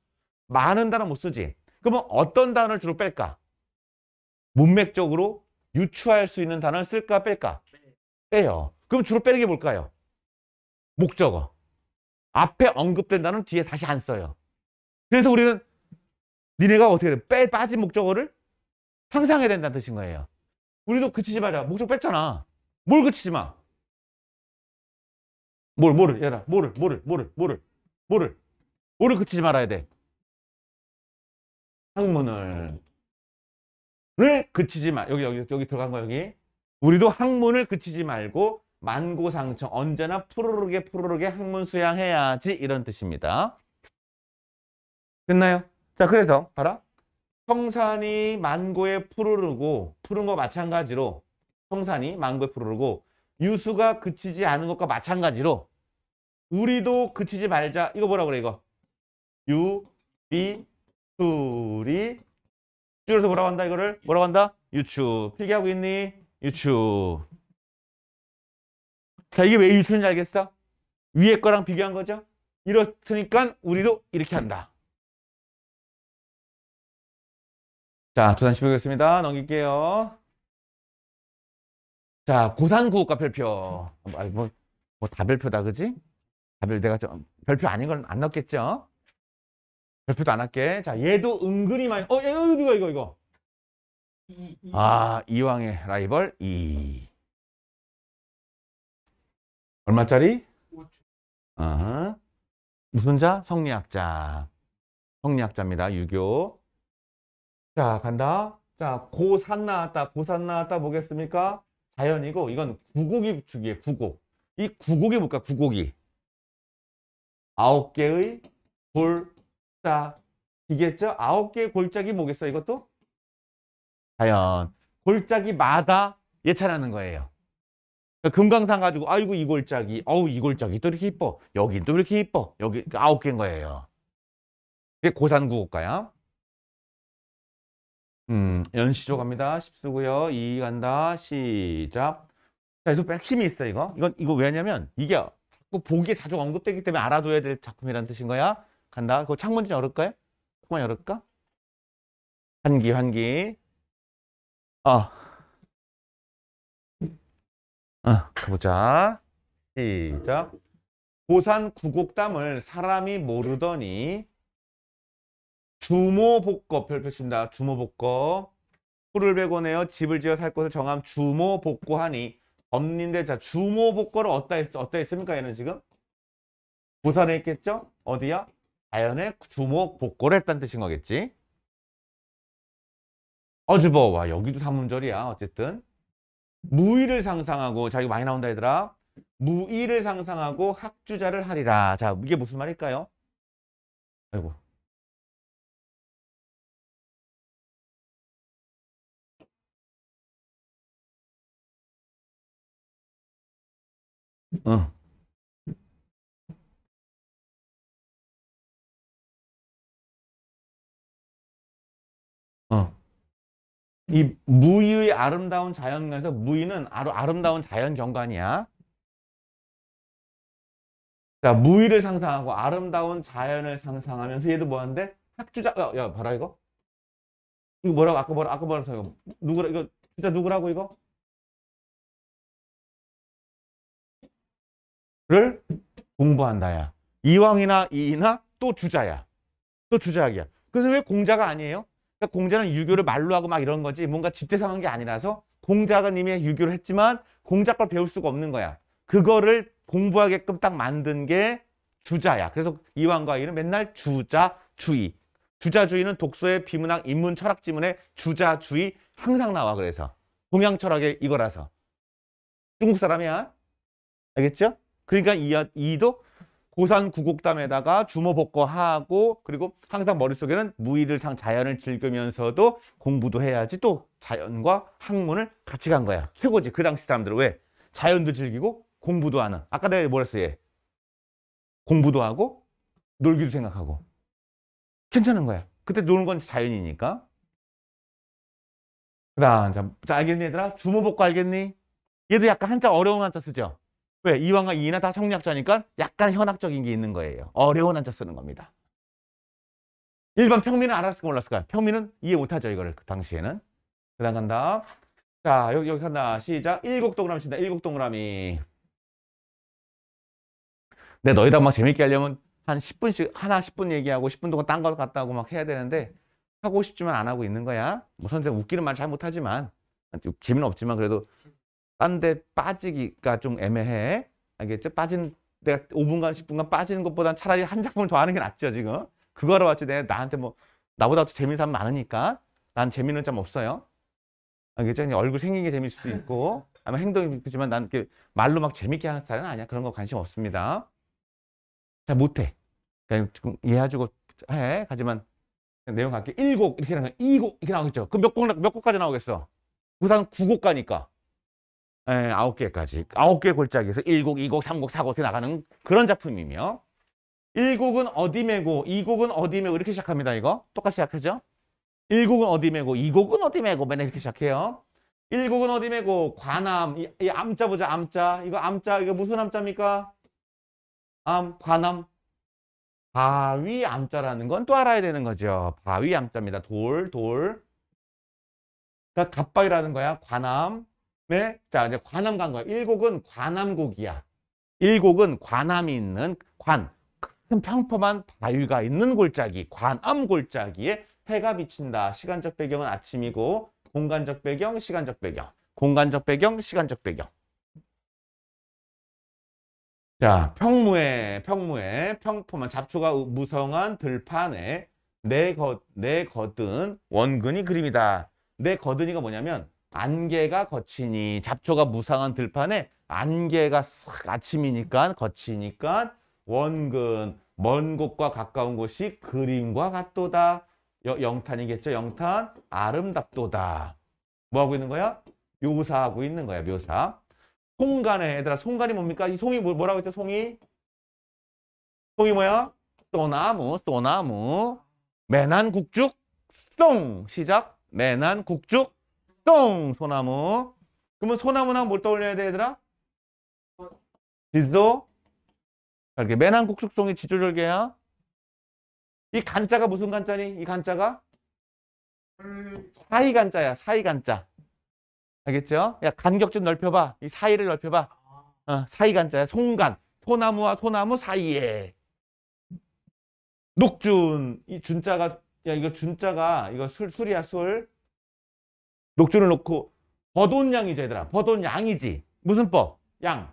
많은 단어 못 쓰지. 그러면 어떤 단어를 주로 뺄까? 문맥적으로 유추할 수 있는 단어를 쓸까 뺄까? 빼요. 그럼 주로 빼는 게 뭘까요? 목적어. 앞에 언급된 단어는 뒤에 다시 안 써요. 그래서 우리는 니네가 어떻게 돼? 빼, 빠진 목적어를 향상해야 된다는 뜻인 거예요. 우리도 그치지 말자. 목적 뺐잖아. 뭘 그치지 마. 뭘, 뭐를, 얘들아. 뭐를, 뭐를, 뭐를, 뭐를, 뭐를. 뭐를 그치지 말아야 돼. 학문을. 를 그치지 마. 여기, 여기, 여기 들어간 거야, 여기. 우리도 학문을 그치지 말고 만고상청 언제나 푸르르게 푸르르게 학문 수양해야지 이런 뜻입니다. 끝나요? 자, 그래서 봐라. 청산이 만고에 푸르르고 푸른 거 마찬가지로 청산이 만고에 푸르르고 유수가 그치지 않은 것과 마찬가지로 우리도 그치지 말자. 이거 뭐라 그래 이거? 유비둘이 줄여서 뭐라고 한다 이거를? 뭐라고 한다? 유추. 필기하고 있니? 유추. 자 이게 왜 유추인지 알겠어? 위에 거랑 비교한 거죠? 이렇으니까 우리도 이렇게 한다. 자, 두산 시보겠습니다 넘길게요. 자, 고산구 가별표. 뭐, 아 뭐, 뭐 다별표다, 그지? 다별 내가 좀, 별표 아닌 건 안 넣겠죠? 별표도 안 할게. 자, 얘도 은근히 많이, 어, 얘, 누가 이거, 이거? 아, 이왕의 라이벌 2. 얼마짜리? 5천. 어, 무슨 자? 성리학자. 성리학자입니다. 유교. 자 간다 자 고산 나왔다 고산 나왔다 보겠습니까 자연이고 이건 구곡이 주기에 구곡이구곡이 뭘까 구곡이 아홉 개의 골짜기겠죠 아홉 개의 골짜기 뭐겠어 이것도 자연 골짜기마다 예찬하는 거예요 그러니까 금강산 가지고 아이고 이 골짜기 어우 이 골짜기 또 이렇게 이뻐 여긴 또 이렇게 이뻐 여기 그 아홉 개인 거예요 이게 고산구곡가야 음, 연시조 갑니다. 10수고요. 2 간다. 시작. 자, 계속 핵심이 있어, 이거. 이건, 이거 왜냐면, 이게 자꾸 보기에 자주 언급되기 때문에 알아둬야 될작품이란 뜻인 거야. 간다. 그거 창문 좀 열을까요? 조금만 열을까? 환기, 환기. 아. 어, 가보자. 시작. 고산 구곡담을 사람이 모르더니 주모복거 별표 친다. 주모복거. 후를 배고내어 집을 지어 살 곳을 정함 주모복거하니 없는데 자 주모복거를 어디다 했, 어디다 했습니까? 얘는 지금 부산에 있겠죠? 어디야? 자연의 주모복거를 했다는 뜻인 거겠지. 어주버 뭐, 와 여기도 삼문절이야 어쨌든 무의를 상상하고 자 이거 많이 나온다 얘들아 무의를 상상하고 학주자를 하리라 자 이게 무슨 말일까요? 아이고 어. 어. 이 무의의 아름다운 자연경에서 무의는 아름다운 자연경관이야. 자, 무의를 상상하고 아름다운 자연을 상상하면서 얘도 뭐하는데 학주자, 야, 야, 봐라 이거. 이거 뭐라고? 아까 뭐라, 아까 뭐라, 이거 누구라, 이거 진짜 누구라고 이거? 를 공부한다야. 이왕이나 이이나 또 주자야. 또주자야 그래서 왜 공자가 아니에요? 그러니까 공자는 유교를 말로 하고 막 이런 거지 뭔가 집대성한게 아니라서 공자가 님의 유교를 했지만 공자 걸 배울 수가 없는 거야. 그거를 공부하게끔 딱 만든 게 주자야. 그래서 이왕과 이는 맨날 주자, 주의. 주자주의는 독서의 비문학 인문 철학 지문에 주자주의 항상 나와 그래서 동양 철학의 이거라서 중국 사람이야 알겠죠? 그러니까 이, 아, 도 고산 구곡담에다가 주모복거하고 그리고 항상 머릿속에는 무의를상 자연을 즐기면서도 공부도 해야지 또 자연과 학문을 같이 간 거야. 최고지. 그 당시 사람들은 왜? 자연도 즐기고 공부도 하는. 아까 내가 뭐라 했어 얘? 공부도 하고 놀기도 생각하고. 괜찮은 거야. 그때 노는 건 자연이니까. 그 다음, 자, 자, 알겠니 얘들아? 주모복거 알겠니? 얘들 약간 한자 어려운 한자 쓰죠? 왜? 이왕과 이나 다 성리학자니까 약간 현학적인 게 있는 거예요. 어려운 한자 쓰는 겁니다. 일반 평민은 알았을까 몰랐을까? 평민은 이해 못하죠, 이거를. 그 당시에는. 그 다음 간다. 자, 여기, 여기 간다. 시작. 일곱 동그라미 친다. 일곱 동그라미. 근데 너희들 막 재밌게 하려면 한 10분씩, 하나 10분 얘기하고 10분 동안 딴거 갔다 하고 막 해야 되는데 하고 싶지만 안 하고 있는 거야. 뭐 선생님 웃기는 말 잘 못하지만, 재미는 없지만 그래도 딴데 빠지기가 좀 애매해. 알겠죠? 빠진 내가 5분간 10분간 빠지는 것보단 차라리 한 작품을 더 하는 게 낫죠 지금. 그거로 봤지 내가 나한테 뭐 나보다 더 재미있는 사람 많으니까 난 재미는 좀 없어요. 알겠죠? 그냥 얼굴 생긴 게재밌을 수도 있고 아마 행동이 그렇지만 난 이렇게 말로 막 재밌게 하는 스타일은 아니야. 그런 거 관심 없습니다. 잘 못해. 그냥니 조금 이해해주고 해. 하지만 내용 갈게. 1곡 이렇게 나가 2곡 이렇게 나오겠죠. 그럼 몇 곡, 몇 곡까지 나오겠어? 우선 9곡 가니까. 예, 9개까지 9개 골짜기에서 1곡, 2곡, 3곡, 4곡 이렇게 나가는 그런 작품이며 1곡은 어디 메고 2곡은 어디 메고 이렇게 시작합니다 이거 똑같이 시작하죠 1곡은 어디 메고 2곡은 어디 메고 맨날 이렇게 시작해요 1곡은 어디 메고 관암 이, 이 암자 보자 암자 이거 암자 이거 무슨 암자입니까 암 관암 바위 암자라는 건 또 알아야 되는 거죠 바위 암자입니다 돌돌 그러니까 갑바위라는 거야 관암 네? 자, 이제 관함간 거야. 1곡은 관함곡이야 1곡은 관함이 있는 관, 큰 평범한 바위가 있는 골짜기, 관암 골짜기에 해가 비친다. 시간적 배경은 아침이고 공간적 배경, 시간적 배경. 공간적 배경, 시간적 배경. 자, 평무에, 평무에, 평포만 잡초가 무성한 들판에 내 네 거, 내 네 거든 원근이 그림이다. 내 네 거든이가 뭐냐면 안개가 거치니 잡초가 무상한 들판에 안개가 싹 아침이니까 거치니까 원근 먼 곳과 가까운 곳이 그림과 같도다. 여, 영탄이겠죠. 영탄 아름답도다. 뭐하고 있는 거야? 묘사하고 있는 거야. 묘사. 송간에 얘들아 송간이 뭡니까? 이 송이 뭐, 뭐라고 했죠? 송이? 송이 뭐야? 소나무 소나무 매난국죽 송 시작 매난국죽 똥! 소나무. 그러면 소나무나뭘 떠올려야 돼, 얘들아? 지도 절개. 매난 곡축송이 지조 절개야. 이 간자가 무슨 간자니? 이 간자가? 사이 간자야, 사이 간자. 알겠죠? 야, 간격 좀 넓혀봐. 이 사이를 넓혀봐. 어, 사이 간자야, 송간. 소나무와 소나무 사이에. 녹준. 이 준자가, 야, 이거 준자가, 이거 술, 술이야, 술. 녹주를 놓고 버돈 양이죠 얘들아 버돈 양이지 무슨 법? 양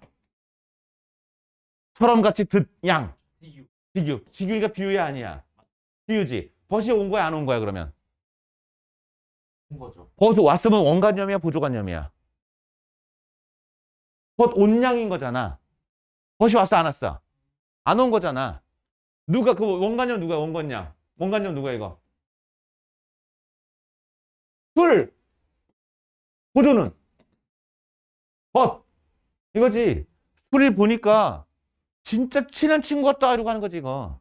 처럼 같이 듣양 비유 비유 지규니 비유야 아니야 비유지 벗이 온 거야 안 온 거야 그러면 온 거죠 벗 왔으면 원관념이야 보조관념이야 벗 온양인 거잖아 벗이 왔어 안 왔어 안 온 거잖아 누가 그 원관념 누가 원관념 원관념 누가 이거 둘 호조는 벗 이거지 술을 보니까 진짜 친한 친구 같다 이러고 하는 거지 이거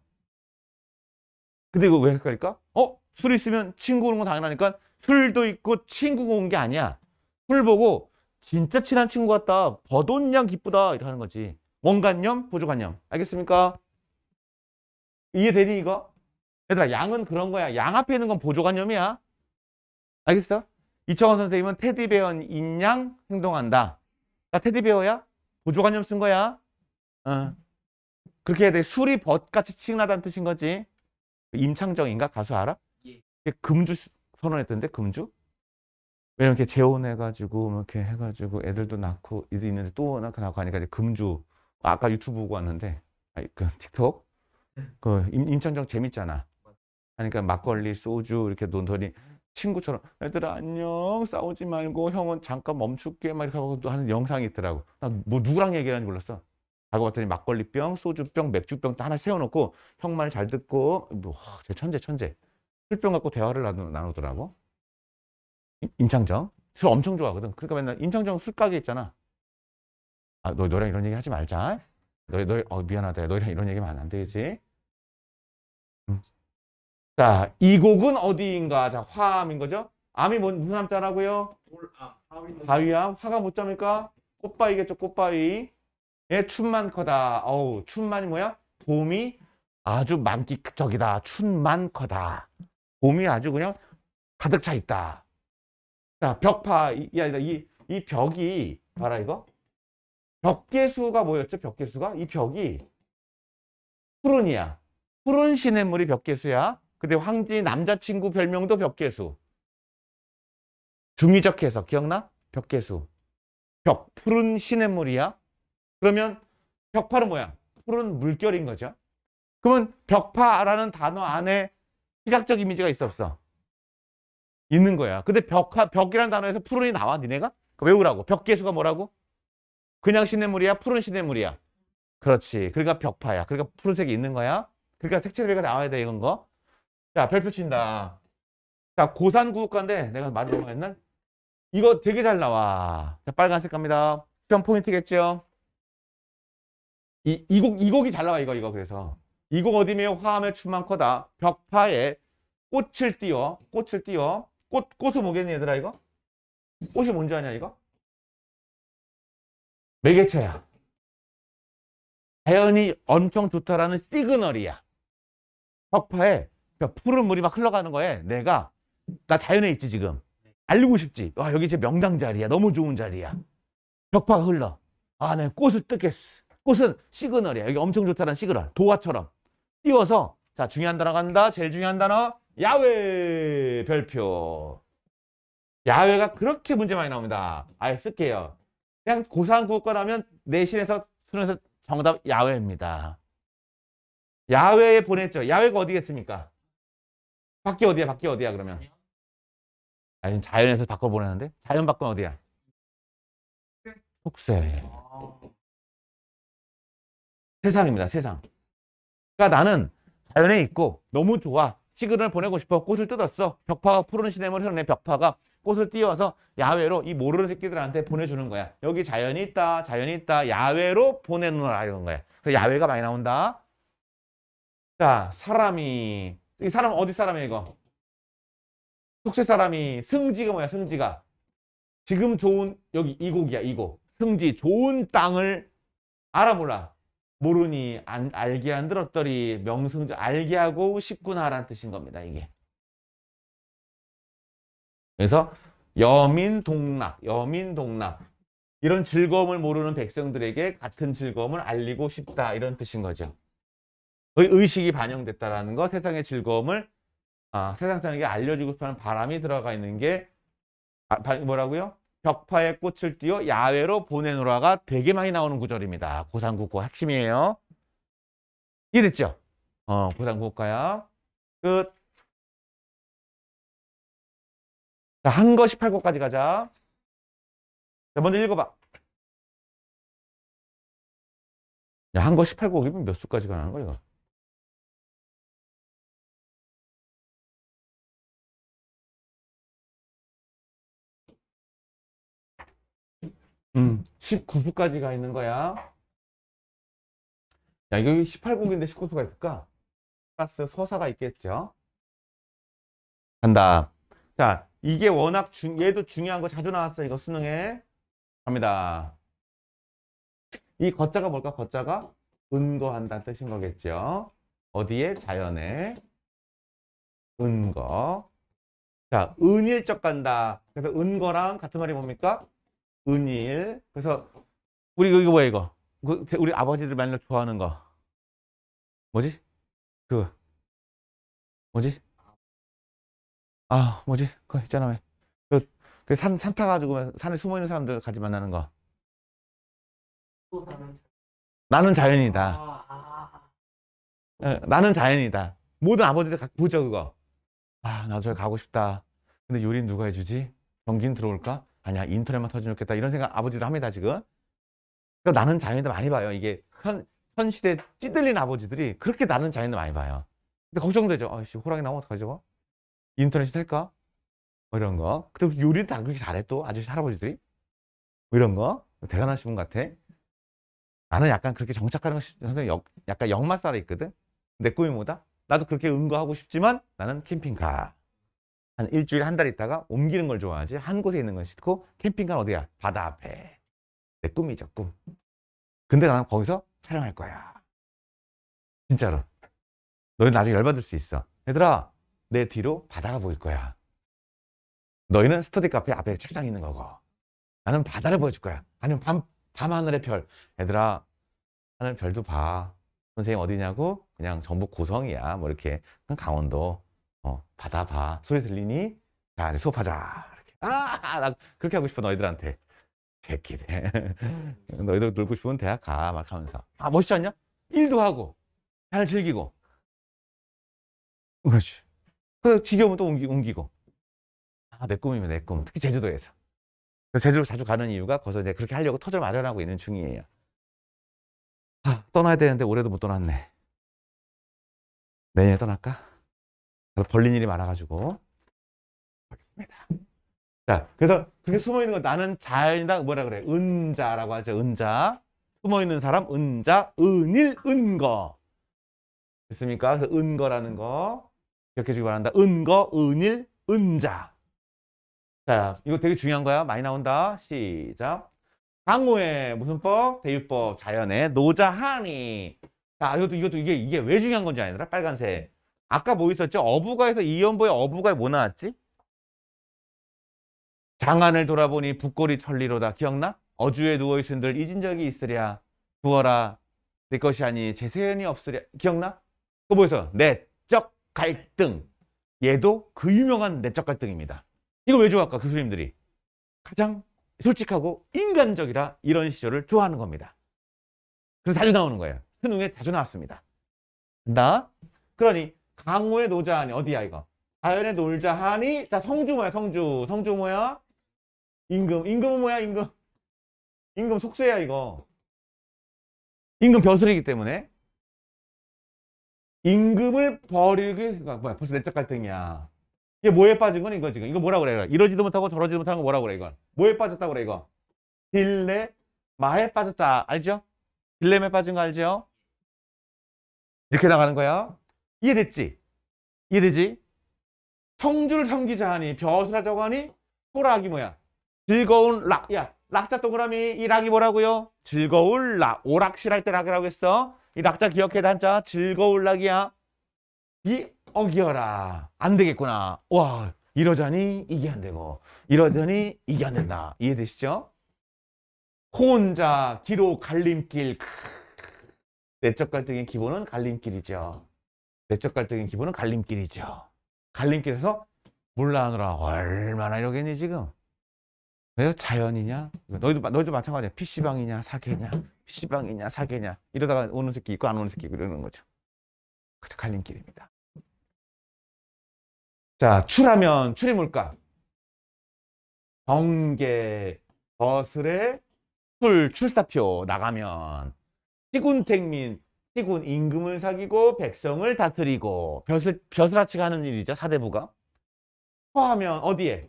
근데 이거 왜 헷갈릴까? 어? 술 있으면 친구 오는 건 당연하니까 술도 있고 친구가 온 게 아니야 술 보고 진짜 친한 친구 같다 버돈냥 기쁘다 이러는 거지 원관념 보조관념 알겠습니까? 이해되니 이거? 얘들아 양은 그런 거야 양 앞에 있는 건 보조관념이야 알겠어? 이청원 선생님은 테디베어인 양 행동한다. 나 테디베어야? 보조관념 쓴 거야? 어. 그렇게 해야 돼. 술이 벗같이 칭근하다는 뜻인 거지. 임창정인가? 가수 알아? 예. 금주 선언했던데, 금주? 왜냐면 이렇게 재혼해가지고, 뭐 이렇게 해가지고, 애들도 낳고, 애들 있는데 또 낳고 그 낳고 하니까 이제 금주. 아, 아까 유튜브 보고 왔는데, 아, 그 틱톡? 네. 그 임, 임창정 재밌잖아. 하니까 막걸리, 소주 이렇게 논더니 친구처럼 애들아 안녕 싸우지 말고 형은 잠깐 멈출게 막 이렇게 하고 하는 영상이 있더라고 나 뭐 누구랑 얘기하는지 몰랐어 알고 봤더니 막걸리병 소주병 맥주병 또 하나 세워놓고 형 말 잘 듣고 뭐 제 천재 천재 술병 갖고 대화를 나누, 더라고 임창정 술 엄청 좋아하거든 그러니까 맨날 임창정 술가게 있잖아 아 너 너랑 이런 얘기 하지 말자 너, 너, 어, 미안하다. 너랑 이런 얘기만안 되지. 자, 이 곡은 어디인가? 자, 화암인 거죠? 암이 뭔, 무슨 암자라고요? 바위암. 화가 못 잡니까? 꽃바위겠죠, 꽃바위. 예, 춘만 커다. 어우, 춘만이 뭐야? 봄이 아주 만기적이다. 춘만 커다. 봄이 아주 그냥 가득 차 있다. 자, 벽파. 이, 이, 이 벽이, 봐라, 이거. 벽계수가 뭐였죠? 벽계수가? 이 벽이 푸른이야. 푸른 시냇물이 벽계수야. 근데 황지 남자친구 별명도 벽계수. 중의적 해석 기억나? 벽계수. 벽, 푸른 시냇물이야. 그러면 벽파는 뭐야? 푸른 물결인 거죠. 그러면 벽파라는 단어 안에 시각적 이미지가 있어 없어? 있는 거야. 근데 벽화, 벽이라는 단어에서 푸른이 나와, 니네가? 외우라고. 벽계수가 뭐라고? 그냥 시냇물이야? 푸른 시냇물이야? 그렇지. 그러니까 벽파야. 그러니까 푸른색이 있는 거야. 그러니까 색채 대비가 나와야 돼, 이건 거. 자, 별표 친다. 자, 고산 구국가인데 내가 말을 너무 했나? 이거 되게 잘 나와. 자, 빨간색 갑니다. 시험 포인트겠죠? 이, 이 곡, 이 곡이 잘 나와, 이거, 이거. 그래서. 이 곡 어디며 화음의 춤만 커다. 벽파에 꽃을 띄워. 꽃을 띄워. 꽃, 꽃은 뭐겠니, 얘들아, 이거? 꽃이 뭔지 아냐, 이거? 매개체야. 자연이 엄청 좋다라는 시그널이야. 벽파에 그러니까 푸른 물이 막 흘러가는 거에 내가 나 자연에 있지 지금 알리고 싶지 와 여기 이제 명당 자리야 너무 좋은 자리야 벽파가 흘러 아네 꽃을 뜯겠어 꽃은 시그널이야 여기 엄청 좋다는 시그널 도화처럼 띄워서 자 중요한 단어 간다 제일 중요한 단어 야외 별표 야외가 그렇게 문제 많이 나옵니다 아예 쓸게요 그냥 고상한 국어라면 내신에서 순능에서 정답 야외입니다 야외에 보냈죠 야외가 어디겠습니까 바퀴 어디야? 바퀴 어디야? 그러면 아니 자연에서 바꿔 보내는데 자연 바꿔 어디야? 속세. 세상입니다. 세상. 그러니까 나는 자연에 있고 너무 좋아. 시그널 보내고 싶어. 꽃을 뜯었어. 벽파가 푸른 시냇물 흐르는 벽파가 꽃을 띄워서 야외로 이 모르는 새끼들한테 보내주는 거야. 여기 자연이 있다. 자연이 있다. 야외로 보내는으라이 거야. 그래서 야외가 많이 나온다. 자, 사람이 이 사람 어디 사람이야 이거? 속세 사람이 승지가 뭐야 승지가 지금 좋은 여기 이곡이야 이 곡 승지 좋은 땅을 알아보라 모르니 안, 알게 안 들었더니 명승지 알게 하고 싶구나라는 뜻인 겁니다 이게 그래서 여민동락 여민동락 이런 즐거움을 모르는 백성들에게 같은 즐거움을 알리고 싶다 이런 뜻인 거죠 의식이 반영됐다라는 거, 세상의 즐거움을 아, 세상 사람에게 알려주고 싶다는 바람이 들어가 있는 게 아, 뭐라고요? 벽파에 꽃을 띄워 야외로 보내노라가 되게 많이 나오는 구절입니다. 고상국고 핵심이에요. 이해됐죠? 어, 고상국가야. 끝. 자, 한거1 8곡까지 가자. 자, 먼저 읽어봐. 야, 한거 18곡이면 몇 수까지 가는 거야, 이거? 음. 19수까지 가 있는 거야. 야, 여기 1 8국인데 19수가 있을까? 플러스 서사가 있겠죠. 간다. 자, 이게 워낙 중, 얘도 중요한 거 자주 나왔어. 이거 수능에. 갑니다. 이 거자가 뭘까? 거자가 은거한다는 뜻인 거겠죠. 어디에? 자연에. 은거. 자, 은일적 간다. 그래서 은거랑 같은 말이 뭡니까? 은일. 그래서 우리 이거 뭐야 이거? 그, 그 우리 아버지들 맨날 좋아하는 거. 뭐지? 그 뭐지? 아 뭐지? 그거 있잖아 왜? 그산 그 산 타가지고 산에 숨어 있는 사람들 같이 만나는 거. 나는 자연이다. 아, 아. 예, 나는 자연이다. 모든 아버지들 보죠 그거. 아나 저기 가고 싶다. 근데 요리 는 누가 해주지? 경기는 들어올까? 아니야 인터넷만 터지면 좋겠다 이런 생각 아버지도 합니다 지금 그러니까 나는 자연인들 많이 봐요 이게 현, 현 시대에 찌들린 아버지들이 그렇게 나는 자연인들 많이 봐요 근데 걱정되죠 아씨 호랑이 나오면 어떡하지 저거 인터넷이 될까 뭐 이런 거 근데 고요리다 그렇게 잘해 또 아저씨 할아버지들이 뭐 이런 거 대단하신 분 같아 나는 약간 그렇게 정착하는 선생 거 약간 역마살이 있거든 내 꿈이 뭐다 나도 그렇게 응거하고 싶지만 나는 캠핑카 한 일주일, 한 달 있다가 옮기는 걸 좋아하지 한 곳에 있는 건 싫고 캠핑카는 어디야? 바다 앞에. 내 꿈이죠, 꿈. 근데 나는 거기서 촬영할 거야. 진짜로. 너희 나중에 열받을 수 있어. 얘들아, 내 뒤로 바다가 보일 거야. 너희는 스터디 카페 앞에 책상 있는 거고. 나는 바다를 보여줄 거야. 아니면 밤, 밤하늘의 별. 얘들아, 하늘 별도 봐. 선생님 어디냐고? 그냥 전부 고성이야. 뭐 이렇게. 강원도. 어, 받아봐. 소리 들리니? 자, 이제 수업하자. 이렇게. 아, 나 그렇게 하고 싶어, 너희들한테. 새끼들. <laughs> 너희들 놀고 싶으면 대학 가. 막 하면서. 아, 멋있지 않냐? 일도 하고, 잘 즐기고. 그렇지. 그 지겨우면 또 옮기, 옮기고. 아, 내 꿈이면 내 꿈. 특히 제주도에서. 제주도 자주 가는 이유가 거기서 이제 그렇게 하려고 터전 마련하고 있는 중이에요. 아, 떠나야 되는데 올해도 못 떠났네. 내년에 떠날까? 뭐 벌린 일이 많아가지고 하겠습니다. 자, 그래서 그게 숨어 있는 거 나는 자연이다 뭐라 그래? 은자라고 하죠. 은자. 숨어 있는 사람 은자, 은일, 은거. 됐습니까? 그래서 은거라는 거 기억해 주기 바란다. 은거, 은일, 은자. 자, 이거 되게 중요한 거야. 많이 나온다. 시작. 강호의 무슨 법? 대유법, 자연의 노자하니. 자, 이것도 이것도 이게 이게 왜 중요한 건지 아니더라. 빨간색. 아까 뭐 있었죠? 어부가에서 이연보의 어부가에 뭐 나왔지? 장안을 돌아보니 북골이 천리로다. 기억나? 어주에 누워있은 들 잊은 적이 있으랴. 부어라. 내 것이 아니 제세연이 없으랴. 기억나? 그거 뭐였어? 내적 갈등. 얘도 그 유명한 내적 갈등입니다. 이거 왜 좋아할까? 교수님들이. 가장 솔직하고 인간적이라 이런 시절을 좋아하는 겁니다. 그래서 자주 나오는 거예요. 수능에 자주 나왔습니다. 나? 그러니 강호에 노자 하니 어디야 이거? 자연에 놀자 하니 자 성주 뭐야 성주 성주 뭐야? 임금 임금은 뭐야 임금 임금 속세야 이거 임금 벼슬이기 때문에 임금을 버리기 아, 뭐야 벌써 내적 갈등이야 이게 뭐에 빠진 건 이거 지금 이거 뭐라 그래 이거 이러지도 못하고 저러지도 못하는 거 뭐라 그래 이건 뭐에 빠졌다 그래 이거 딜레마에 빠졌다 알죠? 딜레마에 빠진 거 알죠? 이렇게 나가는 거야 이해됐지? 이해되지? 성주를 섬기자 하니 벼슬 하자고 하니 소락이 뭐야? 즐거운 락. 야, 락자 동그라미 이 락이 뭐라고요? 즐거울 락. 오락실 할 때 락이라고 했어. 이 락자 기억해 단자 즐거울 락이야. 이 어기어라. 안 되겠구나. 와, 이러자니 이게 안 되고 이러자니 이게 안 된다. 이해되시죠? 혼자 기로 갈림길. 내적 갈등의 기본은 갈림길이죠. 내적 갈등의 기분은 갈림길이죠. 갈림길에서 물나느라 얼마나 이러겠니 지금? 왜 자연이냐? 너희도 너희도 마찬가지야. PC방이냐 사계냐? PC방이냐 사계냐? 이러다가 오는 새끼 있고 안 오는 새끼 있고 이러는 거죠. 그 갈림길입니다. 자, 출하면출입물가 정계 거슬에술 출사표 나가면 시군생민 시군 임금을 사귀고 백성을 다스리고 벼슬, 벼슬아치가 하는 일이죠. 사대부가. 처하면 어디에?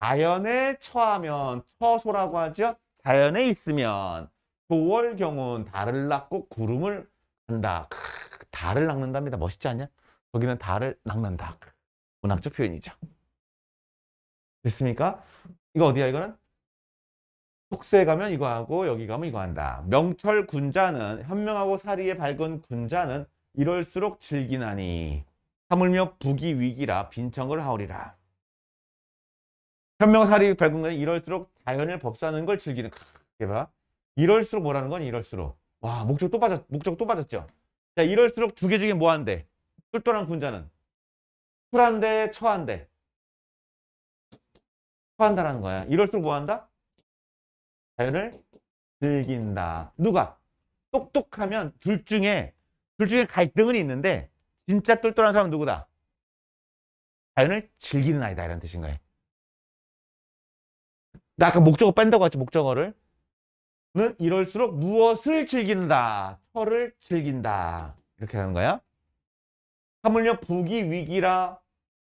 자연에 처하면 처소라고 하죠. 자연에 있으면 조월경운 달을 낳고 구름을 한다. 크, 달을 낚는답니다. 멋있지 않냐? 거기는 달을 낚는다. 문학적 표현이죠. 됐습니까? 이거 어디야 이거는? 속세 가면 이거 하고 여기 가면 이거 한다. 명철 군자는 현명하고 사리에 밝은 군자는 이럴수록 즐기나니 하물며 부기 위기라 빈청을 하오리라. 현명 사리 밝은 건 이럴수록 자연을 법사는 걸 즐기는 크게 봐. 이럴수록 뭐라는 건 이럴수록 와 목적 또 빠졌 목적 또 빠졌죠. 자 이럴수록 두 개 중에 뭐 한데 똘똘한 군자는 풀한데 처한대 처한다라는 거야. 이럴수록 뭐 한다? 자연을 즐긴다. 누가? 똑똑하면 둘 중에 둘 중에 갈등은 있는데 진짜 똘똘한 사람은 누구다? 자연을 즐기는 아이다 이런 뜻인 거예요. 나 아까 목적어 뺀다고 했지 목적어를 는 이럴수록 무엇을 즐긴다 철을 즐긴다 이렇게 하는 거야 하물며 부기 위기라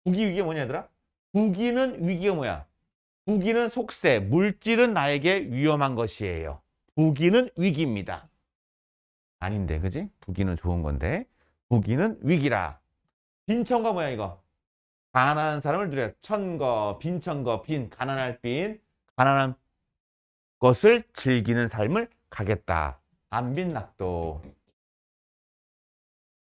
부기 위기가 뭐냐 얘들아 부기는 위기가 뭐야 부기는 속세, 물질은 나에게 위험한 것이에요. 부기는 위기입니다. 아닌데, 그지? 부기는 좋은 건데 부기는 위기라. 빈천거 뭐야 이거? 가난한 사람을 누려 천거, 빈천거, 빈, 가난할 빈, 가난한 것을 즐기는 삶을 가겠다. 안빈낙도.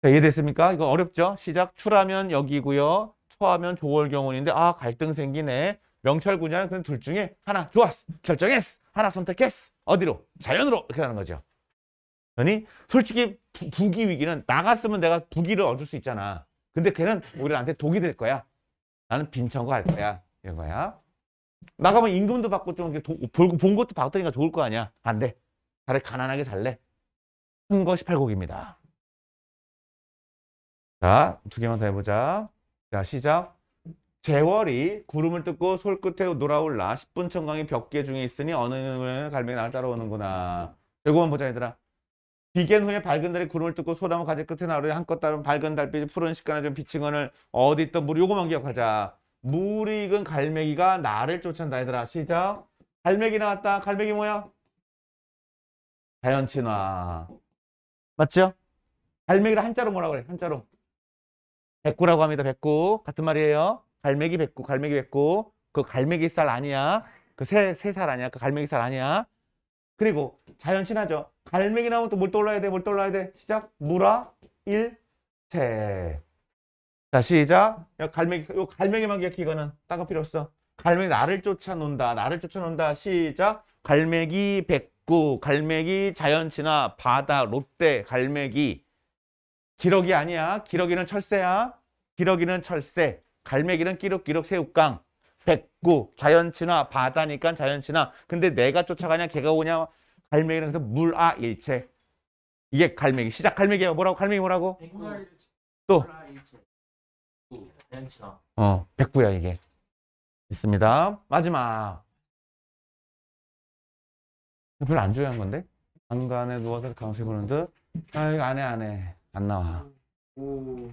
자, 이해됐습니까? 이거 어렵죠? 시작. 출하면 여기고요. 초하면 조월경운인데 아 갈등 생기네. 명철 군자는 그냥 둘 중에 하나 좋았어. 결정했어. 하나 선택했어. 어디로? 자연으로. 이렇게 하는 거죠. 아니 솔직히 부, 부기 위기는 나갔으면 내가 부기를 얻을 수 있잖아. 근데 걔는 우리 한테 독이 될 거야. 나는 빈천거할 거야. 이런 거야. 나가면 임금도 받고 좀 도, 볼, 본 것도 받으니까 좋을 거 아니야. 안 돼. 잘해. 가난하게 살래. 큰거 18곡입니다. 자, 두 개만 더 해보자. 자, 시작. 재월이 구름을 뜯고 솔끝에 놀아올라 10분 청강이 벽계 중에 있으니 어느 눈을 갈매기 나를 따라오는구나. 요거만 보자 얘들아. 비겐 후에 밝은 달이 구름을 뜯고 소나무 가지 끝에 나오려 한껏 따른 밝은 달빛이 푸른 시간에 좀 비친 거을 어디 있던 물이 요거만 기억하자. 물이 익은 갈매기가 나를 쫓아다 얘들아. 시작. 갈매기 나왔다. 갈매기 뭐야? 자연친화. 맞죠? 갈매기를 한자로 뭐라 그래? 한자로. 백구라고 합니다. 백구. 같은 말이에요. 갈매기 뱉고 갈매기 뱉고 그 갈매기 살 아니야 그새살 아니야 그 갈매기 살 아니야 그리고 자연 친하죠 갈매기 나오면 또 뭘 떠올라야 돼뭘 떠올라야 돼 시작 무라 일체 자 시작 야, 갈매기 요 갈매기만 기억해 이거는 딴거 필요 없어 갈매기 나를 쫓아논다 나를 쫓아논다 시작 갈매기 백구 갈매기 자연 친화 바다 롯데 갈매기 기러기 아니야 기러기는 철새야 기러기는 철새 갈매기는 끼룩끼룩 새우깡 백구 자연친화 바다니까 자연친화 근데 내가 쫓아가냐 걔가 오냐 갈매기는 그래서 물아일체 이게 갈매기 시작 갈매기야 뭐라고 갈매기 뭐라고 또 어, 백구야 이게 있습니다 마지막 별안 중요한 건데 안간에 누워서 강세 보는 듯아 이거 안해 안해 안 나와 오.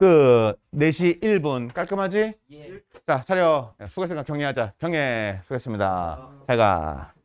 끝. 그 4시 1분 깔끔하지? 예. 자 차려 네, 수고했으니까 경례하자 경례 수고했습니다 잘가